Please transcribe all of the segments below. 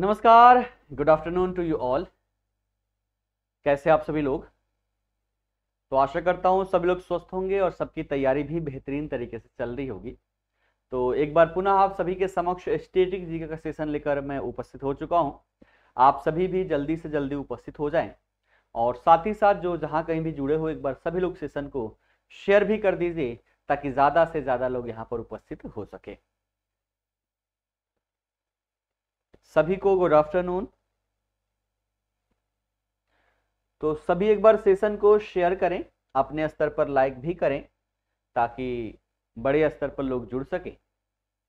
नमस्कार good afternoon to you all कैसे आप सभी लोग तो आशा करता हूँ सभी लोग स्वस्थ होंगे और सबकी तैयारी भी बेहतरीन तरीके से चल रही होगी तो एक बार पुनः आप सभी के समक्ष स्टेटिक जी का सेशन लेकर मैं उपस्थित हो चुका हूँ आप सभी भी जल्दी से जल्दी उपस्थित हो जाएं और साथ ही साथ जो जहाँ कहीं भी जुड़े हो एक बार सभी लोग सेशन को शेयर भी कर दीजिए ताकि ज़्यादा से ज़्यादा लोग यहाँ पर उपस्थित हो सके सभी को गुड आफ्टरनून तो सभी एक बार सेशन को शेयर करें अपने स्तर पर लाइक भी करें ताकि बड़े स्तर पर लोग जुड़ सकें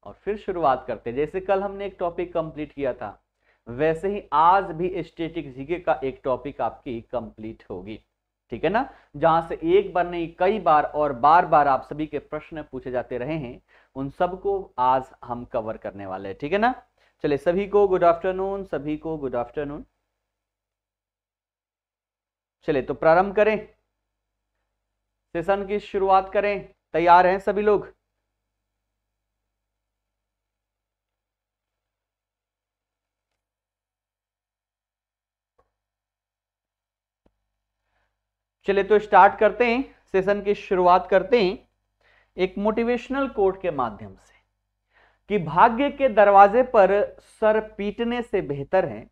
और फिर शुरुआत करते हैं जैसे कल हमने एक टॉपिक कंप्लीट किया था वैसे ही आज भी स्टेटिक जीके का एक टॉपिक आपकी कंप्लीट होगी ठीक है ना जहां से एक बार नहीं कई बार और बार बार आप सभी के प्रश्न पूछे जाते रहे हैं उन सबको आज हम कवर करने वाले हैं ठीक है ना चले सभी को गुड आफ्टरनून सभी को गुड आफ्टरनून चले तो प्रारंभ करें सेशन की शुरुआत करें तैयार हैं सभी लोग चले तो स्टार्ट करते हैं सेशन की शुरुआत करते हैं एक मोटिवेशनल कोट के माध्यम से कि भाग्य के दरवाजे पर सर पीटने से बेहतर है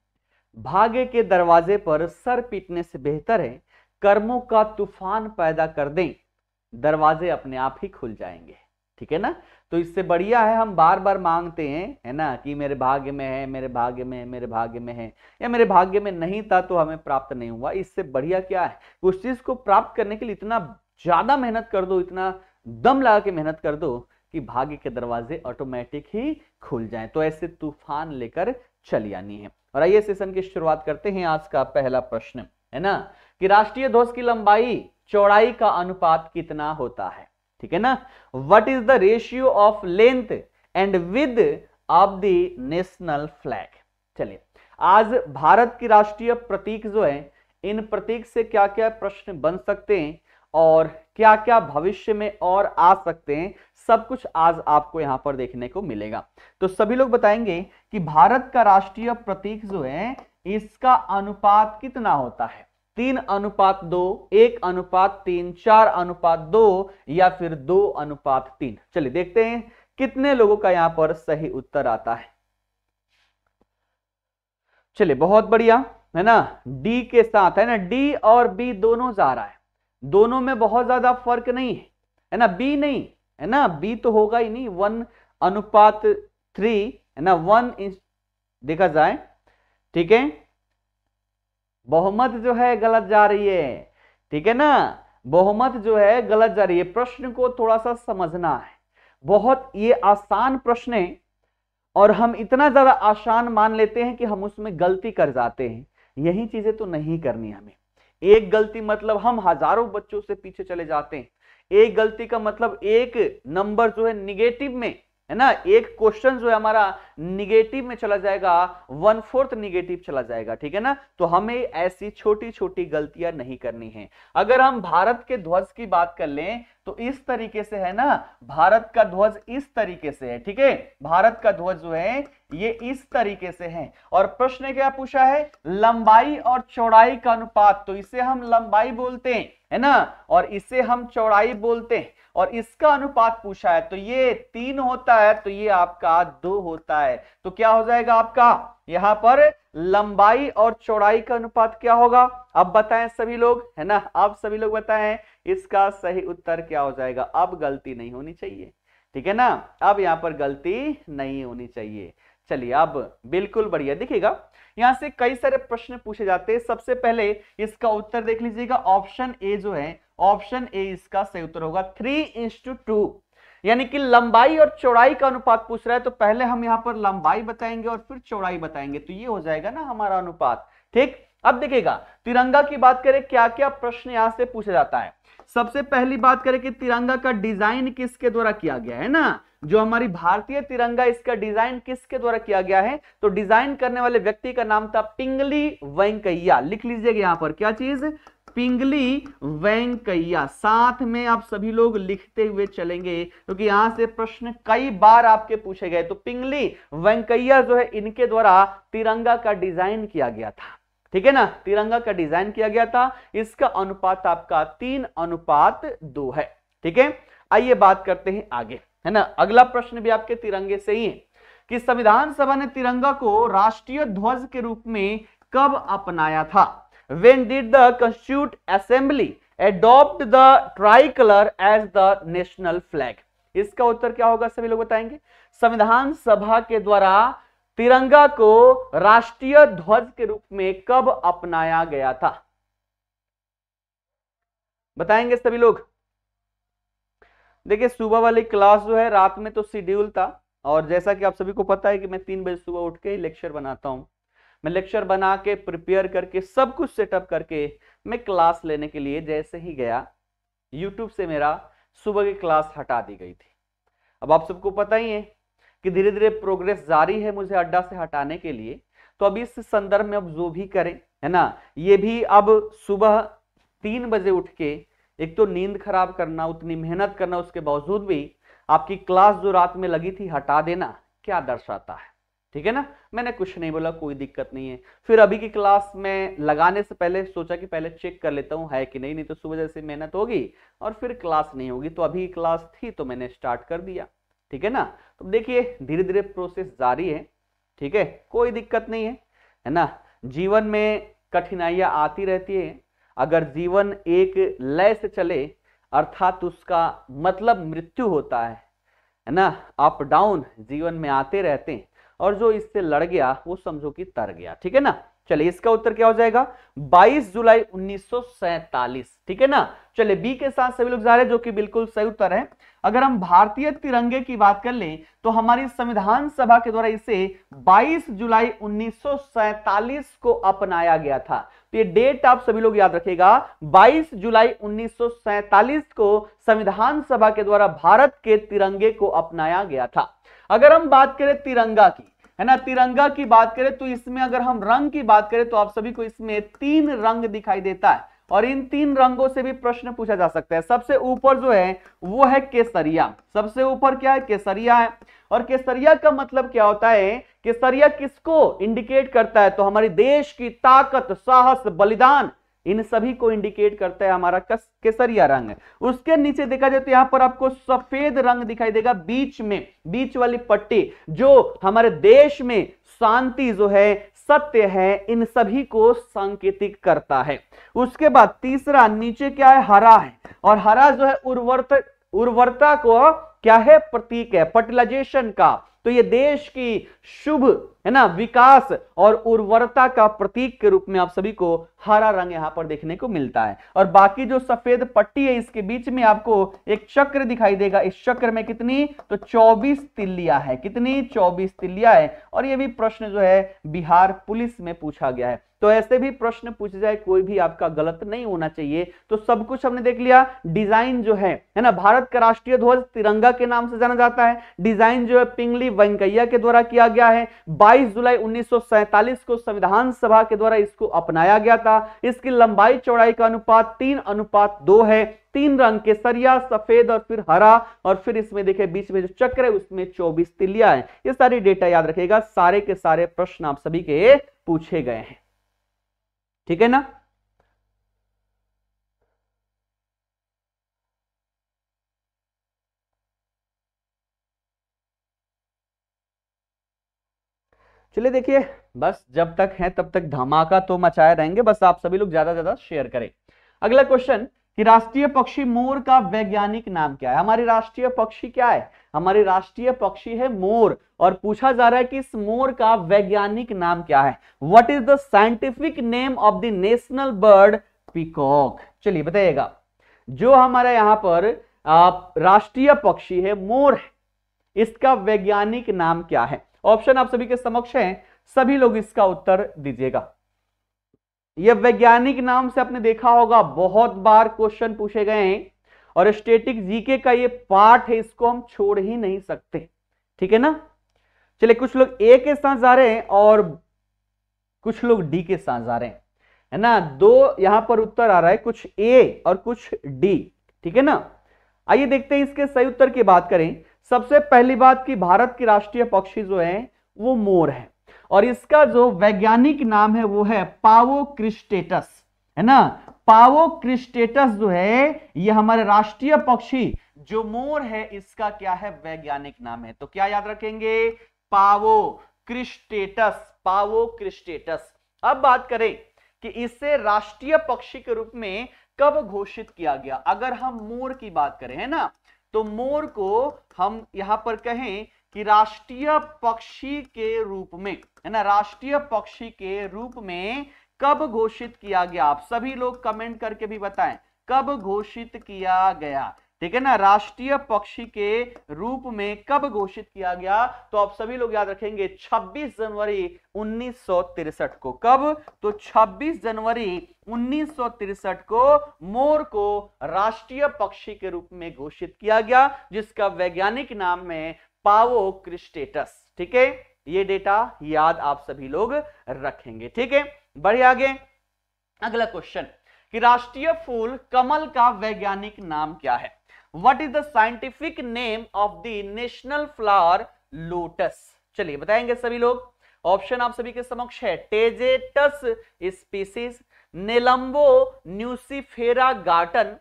भाग्य के दरवाजे पर सर पीटने से बेहतर है कर्मों का तूफान पैदा कर दें दरवाजे अपने आप ही खुल जाएंगे ठीक है ना तो इससे बढ़िया है हम बार बार मांगते हैं है ना कि मेरे भाग्य में है मेरे भाग्य में है मेरे भाग्य में है या मेरे भाग्य में नहीं था तो हमें प्राप्त नहीं हुआ इससे बढ़िया क्या है उस चीज को प्राप्त करने के लिए इतना ज्यादा मेहनत कर दो इतना दम लगा के मेहनत कर दो कि भाग्य के दरवाजे ऑटोमेटिक ही खुल जाए तो ऐसे तूफान लेकर चली आनी है और आइए सेशन की शुरुआत करते हैं आज का पहला प्रश्न है ना कि राष्ट्रीय ध्वज की लंबाई चौड़ाई का अनुपात कितना होता है ठीक है ना what is the ratio of length and width of the national flag चलिए आज भारत की राष्ट्रीय प्रतीक जो है इन प्रतीक से क्या क्या प्रश्न बन सकते हैं और क्या क्या भविष्य में और आ सकते हैं सब कुछ आज आपको यहां पर देखने को मिलेगा तो सभी लोग बताएंगे कि भारत का राष्ट्रीय प्रतीक जो है इसका अनुपात कितना होता है तीन अनुपात दो एक अनुपात तीन चार अनुपात दो या फिर दो अनुपात तीन चलिए देखते हैं कितने लोगों का यहां पर सही उत्तर आता है चलिए बहुत बढ़िया है ना डी के साथ है ना डी और बी दोनों जा रहा है दोनों में बहुत ज्यादा फर्क नहीं है है ना बी नहीं है ना बी तो होगा ही नहीं वन अनुपात थ्री है ना वन देखा जाए ठीक है बहुमत जो है गलत जा रही है ठीक है ना बहुमत जो है गलत जा रही है प्रश्न को थोड़ा सा समझना है बहुत ये आसान प्रश्न है और हम इतना ज्यादा आसान मान लेते हैं कि हम उसमें गलती कर जाते हैं यही चीजें तो नहीं करनी हमें एक गलती मतलब हम हजारों बच्चों से पीछे चले जाते हैं एक गलती का मतलब एक नंबर जो है निगेटिव में है ना एक क्वेश्चन जो है हमारा निगेटिव में चला जाएगा वन फोर्थ निगेटिव चला जाएगा ठीक है ना तो हमें ऐसी छोटी छोटी गलतियां नहीं करनी है अगर हम भारत के ध्वज की बात कर लें तो इस तरीके से है ना भारत का ध्वज इस तरीके से है ठीक है भारत का ध्वज जो है ये इस तरीके से है और प्रश्न क्या पूछा है लंबाई और चौड़ाई का अनुपात तो इसे हम लंबाई बोलते हैं है ना और इसे हम चौड़ाई बोलते हैं और इसका अनुपात पूछा है तो ये तीन होता है तो ये आपका दो होता है तो क्या हो जाएगा आपका यहाँ पर लंबाई और चौड़ाई का अनुपात क्या होगा अब बताएं सभी लोग है ना आप सभी लोग बताएं इसका सही उत्तर क्या हो जाएगा अब गलती नहीं होनी चाहिए ठीक है ना अब यहाँ पर गलती नहीं होनी चाहिए चलिए अब बिल्कुल बढ़िया देखिएगा यहां से कई सारे प्रश्न पूछे जाते हैं सबसे पहले इसका उत्तर देख लीजिएगा ऑप्शन ए जो है ऑप्शन ए इसका सही उत्तर होगा थ्री इंस टू यानी कि लंबाई और चौड़ाई का अनुपात पूछ रहा है तो पहले हम यहां पर लंबाई बताएंगे और फिर चौड़ाई बताएंगे तो ये हो जाएगा ना हमारा अनुपात ठीक अब देखिएगा तिरंगा की बात करें क्या क्या प्रश्न यहां से पूछा जाता है सबसे पहली बात करें कि तिरंगा का डिजाइन किसके द्वारा किया गया है ना जो हमारी भारतीय तिरंगा इसका डिजाइन किसके द्वारा किया गया है तो डिजाइन करने वाले व्यक्ति का नाम था पिंगली वेंकैया लिख लीजिएगा यहां पर क्या चीज पिंगली वैंकैया साथ में आप सभी लोग लिखते हुए चलेंगे क्योंकि तो यहां से प्रश्न कई बार आपके पूछे गए तो पिंगली वैंकैया जो है इनके द्वारा तिरंगा का डिजाइन किया गया था ठीक है ना तिरंगा का डिजाइन किया गया था इसका अनुपात आपका तीन अनुपात दो है ठीक है आइए बात करते हैं आगे है ना अगला प्रश्न भी आपके तिरंगे से ही है कि संविधान सभा ने तिरंगा को राष्ट्रीय ध्वज के रूप में कब अपनाया था when did the constituent assembly adopt the tricolor as the national flag इसका उत्तर क्या होगा सभी लोग बताएंगे संविधान सभा के द्वारा तिरंगा को राष्ट्रीय ध्वज के रूप में कब अपनाया गया था बताएंगे सभी लोग देखिए सुबह वाली क्लास जो है रात में तो शेड्यूल था और जैसा कि आप सभी को पता है कि मैं तीन बजे सुबह उठ के लेक्चर बनाता हूं मैं लेक्चर बना के प्रिपेयर करके सब कुछ सेटअप करके मैं क्लास लेने के लिए जैसे ही गया यूट्यूब से मेरा सुबह की क्लास हटा दी गई थी अब आप सबको पता ही है कि धीरे धीरे प्रोग्रेस जारी है मुझे अड्डा से हटाने के लिए तो अब इस संदर्भ में अब जो भी करें है ना ये भी अब सुबह तीन बजे उठ के एक तो नींद खराब करना उतनी मेहनत करना उसके बावजूद भी आपकी क्लास जो रात में लगी थी हटा देना क्या दर्शाता है ठीक है ना मैंने कुछ नहीं बोला कोई दिक्कत नहीं है फिर अभी की क्लास में लगाने से पहले सोचा कि पहले चेक कर लेता हूँ है कि नहीं नहीं तो सुबह जैसे मेहनत होगी और फिर क्लास नहीं होगी तो अभी क्लास थी तो मैंने स्टार्ट कर दिया ठीक है ना तो देखिए धीरे धीरे प्रोसेस जारी है ठीक है कोई दिक्कत नहीं है है ना जीवन में कठिनाइयाँ आती रहती है अगर जीवन एक लय से चले अर्थात उसका मतलब मृत्यु होता है है ना अप डाउन जीवन में आते रहते हैं और जो इससे लड़ गया वो समझो कि तर गया ठीक है ना चलिए इसका उत्तर क्या हो जाएगा 22 जुलाई 1947 ठीक है ना चलिए बी के साथ सभी लोग जा रहे हैं जो कि बिल्कुल सही उत्तर है अगर हम भारतीय तिरंगे की बात कर लें तो हमारी संविधान सभा के द्वारा इसे 22 जुलाई 1947 को अपनाया गया था तो ये डेट आप सभी लोग याद रखेगा 22 जुलाई 1947 को संविधान सभा के द्वारा भारत के तिरंगे को अपनाया गया था अगर हम बात करें तिरंगा की है ना तिरंगा की बात करें तो इसमें अगर हम रंग की बात करें तो आप सभी को इसमें तीन रंग दिखाई देता है और इन तीन रंगों से भी प्रश्न पूछा जा सकता है सबसे ऊपर जो है वो है केसरिया सबसे ऊपर क्या है केसरिया है और केसरिया का मतलब क्या होता है केसरिया किसको इंडिकेट करता है तो हमारे देश की ताकत साहस बलिदान इन सभी को इंडिकेट करता है हमारा कस केसरिया रंग उसके नीचे देखा जाए तो यहां पर आपको सफेद रंग दिखाई देगा बीच में बीच वाली पट्टी जो हमारे देश में शांति जो है सत्य है इन सभी को सांकेतिक करता है उसके बाद तीसरा नीचे क्या है हरा है और हरा जो है उर्वरता उर्वरता को क्या है प्रतीक है फर्टिलाइजेशन का तो ये देश की शुभ है ना विकास और उर्वरता का प्रतीक के रूप में आप सभी को हरा रंग यहां पर देखने को मिलता है और बाकी जो सफेद पट्टी है इसके बीच में आपको एक चक्र दिखाई देगा इस चक्र में कितनी तो 24 तिल्लिया है कितनी 24 तिल्लिया है और ये भी प्रश्न जो है बिहार पुलिस में पूछा गया है तो ऐसे भी प्रश्न पूछे जाए कोई भी आपका गलत नहीं होना चाहिए तो सब कुछ हमने देख लिया डिजाइन जो है है ना भारत का राष्ट्रीय ध्वज तिरंगा के नाम से जाना जाता है डिजाइन जो है पिंगली वेंकैया के द्वारा किया गया है 22 जुलाई 1947 को संविधान सभा के द्वारा इसको अपनाया गया था इसकी लंबाई चौड़ाई का अनुपात तीन अनुपात दो है तीन रंग के सरिया सफेद और फिर हरा और फिर इसमें देखे बीच में जो चक्र है उसमें चौबीस तिलिया है ये सारी डेटा याद रखेगा सारे के सारे प्रश्न आप सभी के पूछे गए हैं ठीक है ना चलिए देखिए बस जब तक है तब तक धमाका तो मचाए रहेंगे बस आप सभी लोग ज्यादा ज्यादा शेयर करें अगला क्वेश्चन कि राष्ट्रीय पक्षी मोर का वैज्ञानिक नाम क्या है हमारी राष्ट्रीय पक्षी क्या है हमारे राष्ट्रीय पक्षी है मोर और पूछा जा रहा है कि इस मोर का वैज्ञानिक नाम क्या है what is the scientific name of the national bird peacock चलिए बताइएगा जो हमारा यहां पर राष्ट्रीय पक्षी है मोर है इसका वैज्ञानिक नाम क्या है ऑप्शन आप सभी के समक्ष है सभी लोग इसका उत्तर दीजिएगा यह वैज्ञानिक नाम से आपने देखा होगा बहुत बार क्वेश्चन पूछे गए हैं और स्टेटिक जीके का ये पार्ट है इसको हम छोड़ ही नहीं सकते ठीक है ना चलिए कुछ लोग ए के साथ जा रहे हैं और कुछ लोग डी के साथ जा रहे हैं है ना दो यहां पर उत्तर आ रहा है कुछ ए और कुछ डी ठीक है ना आइए देखते हैं इसके सही उत्तर की बात करें सबसे पहली बात कि भारत की राष्ट्रीय पक्षी जो है वो मोर है और इसका जो वैज्ञानिक नाम है वो है पावो क्रिस्टेटस है ना पावो क्रिस्टेटस जो है ये हमारे राष्ट्रीय पक्षी जो मोर है इसका क्या है वैज्ञानिक नाम है तो क्या याद रखेंगे पावो क्रिस्टेटस पावो क्रिस्टेटस अब बात करें कि इसे राष्ट्रीय पक्षी के रूप में कब घोषित किया गया अगर हम मोर की बात करें है ना तो मोर को हम यहां पर कहें कि राष्ट्रीय पक्षी के रूप में है ना राष्ट्रीय पक्षी के रूप में कब घोषित किया गया आप सभी लोग कमेंट करके भी बताएं कब घोषित किया गया ठीक है ना राष्ट्रीय पक्षी के रूप में कब घोषित किया गया तो आप सभी लोग याद रखेंगे 26 जनवरी उन्नीस को कब तो 26 जनवरी उन्नीस को मोर को राष्ट्रीय पक्षी के रूप में घोषित किया गया जिसका वैज्ञानिक नाम है पावो क्रिस्टेटस ठीक है ये डेटा याद आप सभी लोग रखेंगे ठीक है बढ़िया आगे अगला क्वेश्चन कि राष्ट्रीय फूल कमल का वैज्ञानिक नाम क्या है what is the scientific name of the national flower lotus चलिए बताएंगे सभी लोग ऑप्शन आप सभी के समक्ष है टेजेटस स्पीसीज नेलम्बो न्यूसीफेरा गार्टन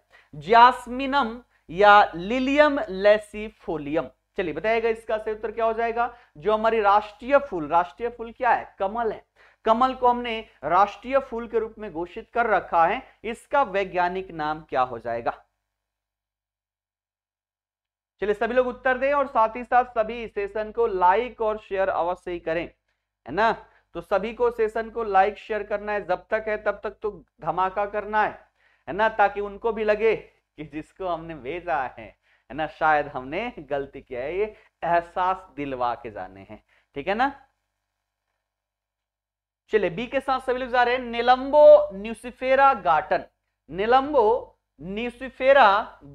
जैस्मिनम या लिलियम लेसिफोलियम चलिए बताएगा इसका सही उत्तर क्या हो जाएगा जो हमारी राष्ट्रीय फूल राष्ट्रीय फूल क्या है कमल है कमल को हमने राष्ट्रीय फूल के रूप में घोषित कर रखा है इसका वैज्ञानिक नाम क्या हो जाएगा चलिए सभी लोग उत्तर दें और साथ ही साथ सभी सेशन को लाइक और शेयर अवश्य ही करें है ना तो सभी को सेशन को लाइक शेयर करना है जब तक है तब तक तो धमाका करना है है ना ताकि उनको भी लगे कि जिसको हमने भेजा है है ना शायद हमने गलती किया है ये एहसास दिलवा के जाने हैं ठीक है ना चलिए बी के साथ सभी लोग जा रहे हैं निलंबो न्यूसिफेरा गार्टन निलंबो न्यूसिफेरा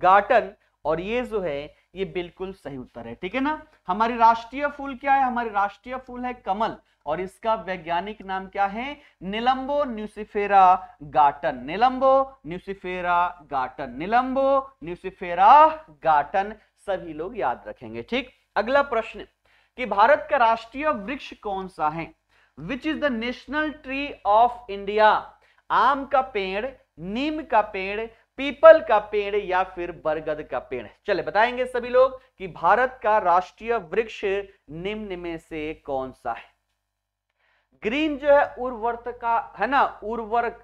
गार्टन और ये जो है ये बिल्कुल सही उत्तर है ठीक है ना हमारी राष्ट्रीय फूल क्या है हमारी राष्ट्रीय फूल है कमल और इसका वैज्ञानिक नाम क्या है निलंबो न्यूसिफेरा गार्टन निलंबो न्यूसिफेरा गाटन निलंबो न्यूसिफेरा गाटन सभी लोग याद रखेंगे ठीक अगला प्रश्न कि भारत का राष्ट्रीय वृक्ष कौन सा है which is the national tree of India आम का पेड़ नीम का पेड़ पीपल का पेड़ या फिर बरगद का पेड़ चले बताएंगे सभी लोग कि भारत का राष्ट्रीय वृक्ष निम्न में से कौन सा है ग्रीन जो है उर्वरत का है ना उर्वरक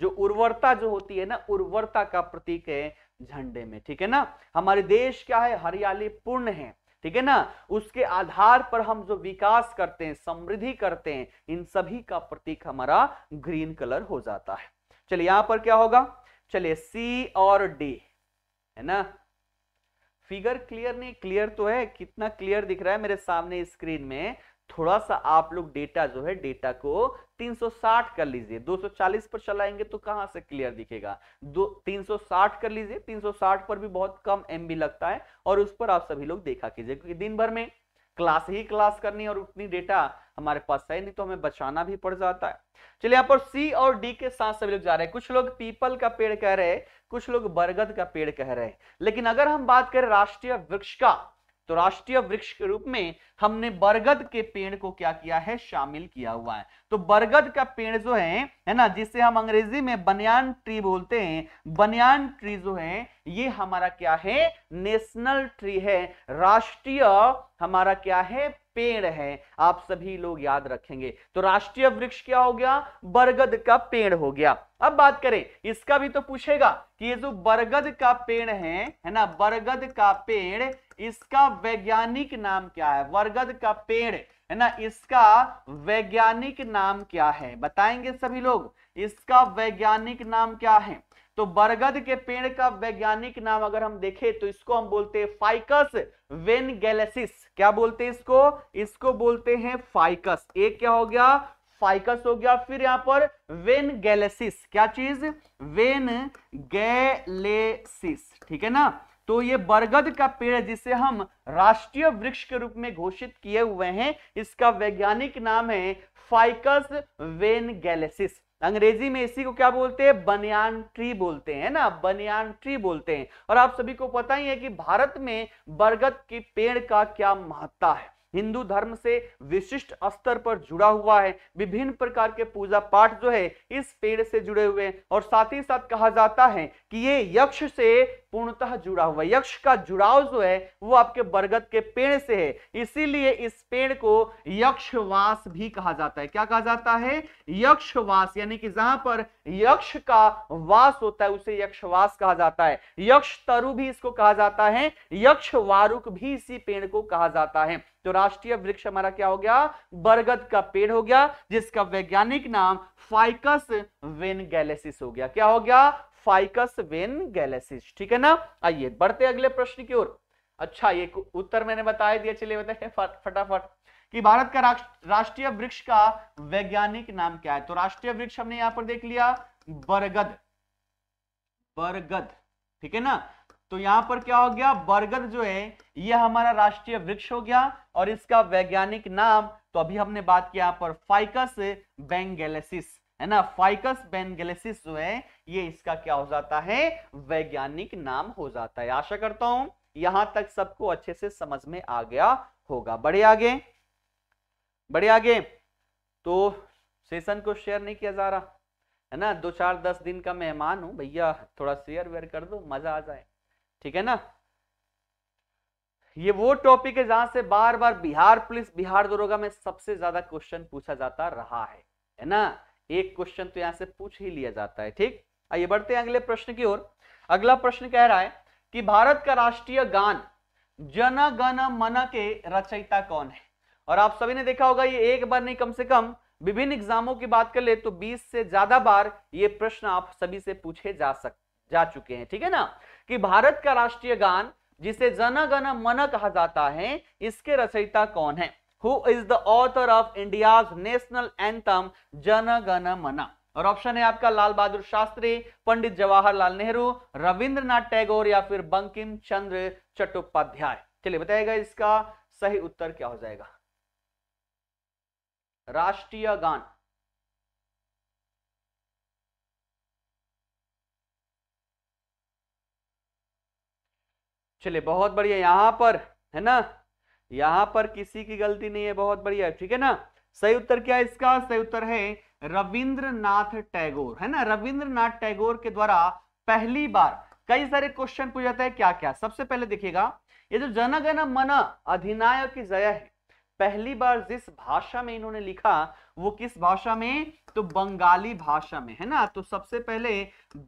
जो उर्वरता जो होती है ना उर्वरता का प्रतीक है झंडे में ठीक है ना हमारे देश क्या है हरियाली पूर्ण है ठीक है ना उसके आधार पर हम जो विकास करते हैं समृद्धि करते हैं इन सभी का प्रतीक हमारा ग्रीन कलर हो जाता है चलिए यहां पर क्या होगा चलिए सी और डी है ना फिगर क्लियर नहीं क्लियर तो है कितना क्लियर दिख रहा है मेरे सामने स्क्रीन में थोड़ा सा आप लोग डेटा जो है डेटा को 360 कर लीजिए 240 पर चलाएंगे तो कहां से क्लियर दिखेगा दो 360 कर लीजिए 360 पर भी बहुत कम एम लगता है और उस पर आप सभी लोग देखा कीजिए क्योंकि दिन भर में क्लास ही क्लास करनी और उतनी डेटा हमारे पास है नहीं तो हमें बचाना भी पड़ जाता है चलिए यहाँ पर सी और डी के साथ सभी लोग जा रहे हैं कुछ लोग पीपल का पेड़ कह रहे हैं कुछ लोग बरगद का पेड़ कह रहे हैं लेकिन अगर हम बात करें राष्ट्रीय वृक्ष का तो राष्ट्रीय वृक्ष के रूप में हमने बरगद के पेड़ को क्या किया है शामिल किया हुआ है तो बरगद का पेड़ जो है है ना जिसे हम अंग्रेजी में बनियान ट्री बोलते हैं बनियान ट्री जो है ये हमारा क्या है नेशनल ट्री है राष्ट्रीय हमारा क्या है पेड़ है आप सभी लोग याद रखेंगे तो राष्ट्रीय वृक्ष क्या हो गया बरगद का पेड़ हो गया अब बात करें इसका भी तो पूछेगा कि ये जो बरगद का पेड़ है है ना बरगद का पेड़ इसका वैज्ञानिक नाम क्या है बरगद का पेड़ है ना इसका वैज्ञानिक नाम क्या है बताएंगे सभी लोग इसका वैज्ञानिक नाम क्या है तो बरगद के पेड़ का वैज्ञानिक नाम अगर हम देखें तो इसको हम बोलते हैं फाइकस वेनगेलेसिस क्या बोलते हैं इसको इसको बोलते हैं फाइकस एक क्या हो गया फाइकस हो गया फिर यहां पर गैलेसिस क्या चीज वेन गैलेसिस ठीक है ना तो ये बरगद का पेड़ जिसे हम राष्ट्रीय वृक्ष के रूप में घोषित किए हुए हैं इसका वैज्ञानिक नाम है फाइकस गैलेसिस अंग्रेजी में इसी को क्या बोलते हैं बनियान ट्री बोलते हैं ना बनियान ट्री बोलते हैं और आप सभी को पता ही है कि भारत में बरगद के पेड़ का क्या महत्ता है हिंदू धर्म से विशिष्ट स्तर पर जुड़ा हुआ है विभिन्न प्रकार के पूजा पाठ जो है इस पेड़ से जुड़े हुए हैं और साथ ही साथ कहा जाता है कि ये यक्ष से पूर्णतः जुड़ा हुआ यक्ष का जुड़ाव जो है वो आपके बरगद के पेड़ से है इसीलिए इस पेड़ को यक्षवास भी कहा जाता है क्या कहा जाता है यक्षवास यानी कि जहां पर यक्ष का वास होता है उसे यक्षवास कहा जाता है यक्ष तरु भी इसको कहा जाता है यक्ष वारुक भी इसी पेड़ को कहा जाता है तो राष्ट्रीय वृक्ष हमारा क्या हो गया बरगद का पेड़ हो गया जिसका वैज्ञानिक नाम फाइकस वेनगैलेसिस हो गया क्या हो गया फाइकस वेन गैलेसिस ठीक है ना आइए बढ़ते अगले प्रश्न की ओर अच्छा ये उत्तर मैंने बता दिया चलिए बताइए फटाफट कि भारत का राष्ट्रीय वृक्ष का वैज्ञानिक नाम क्या है तो राष्ट्रीय वृक्ष हमने यहां पर देख लिया बरगद बरगद ठीक है ना तो यहां पर क्या हो गया बरगद जो है यह हमारा राष्ट्रीय वृक्ष हो गया और इसका वैज्ञानिक नाम तो अभी हमने बात किया यहां पर फाइकस बेंगेलेसिस है ना फाइकस बेंगेलेसिस जो है ये इसका क्या हो जाता है वैज्ञानिक नाम हो जाता है आशा करता हूं यहां तक सबको अच्छे से समझ में आ गया होगा बड़े आगे बड़े आगे तो सेशन को शेयर नहीं किया जा रहा है ना दो चार दस दिन का मेहमान हूं भैया थोड़ा शेयर वेयर कर दो मजा आ जाए ठीक है ना ये वो टॉपिक है जहां से बार बार बिहार पुलिस बिहार दरोगा में सबसे ज्यादा क्वेश्चन पूछा जाता रहा है है ना एक क्वेश्चन तो यहाँ से पूछ ही लिया जाता है ठीक आइए बढ़ते हैं अगले प्रश्न की ओर अगला प्रश्न कह रहा है कि भारत का राष्ट्रीय गान जन गण मन के रचयिता कौन है और आप सभी ने देखा होगा ये एक बार नहीं कम से कम विभिन्न एग्जामों की बात कर ले तो 20 से ज्यादा बार ये प्रश्न आप सभी से पूछे जा सक जा चुके हैं ठीक है ना कि भारत का राष्ट्रीय गान जिसे जन गण मन कहा जाता है इसके रचयिता कौन है who is the author of India national anthem Jana Gana मना और ऑप्शन है आपका लाल बहादुर शास्त्री पंडित जवाहरलाल नेहरू रविंद्रनाथ टैगोर या फिर बंकिम चंद्र चट्टोपाध्याय चलिए बताएगा इसका सही उत्तर क्या हो जाएगा राष्ट्रीय गान चलिए बहुत बढ़िया यहां पर है ना यहां पर किसी की गलती नहीं है बहुत बढ़िया ठीक है ना सही उत्तर क्या है इसका सही उत्तर है रविंद्रनाथ टैगोर है ना रविंद्रनाथ टैगोर के द्वारा पहली बार कई सारे क्वेश्चन पूछ जाता है क्या क्या सबसे पहले देखिएगा ये जो जनगण मन अधिनायक की जय है पहली बार जिस भाषा में इन्होंने लिखा वो किस भाषा में तो बंगाली भाषा में है ना तो सबसे पहले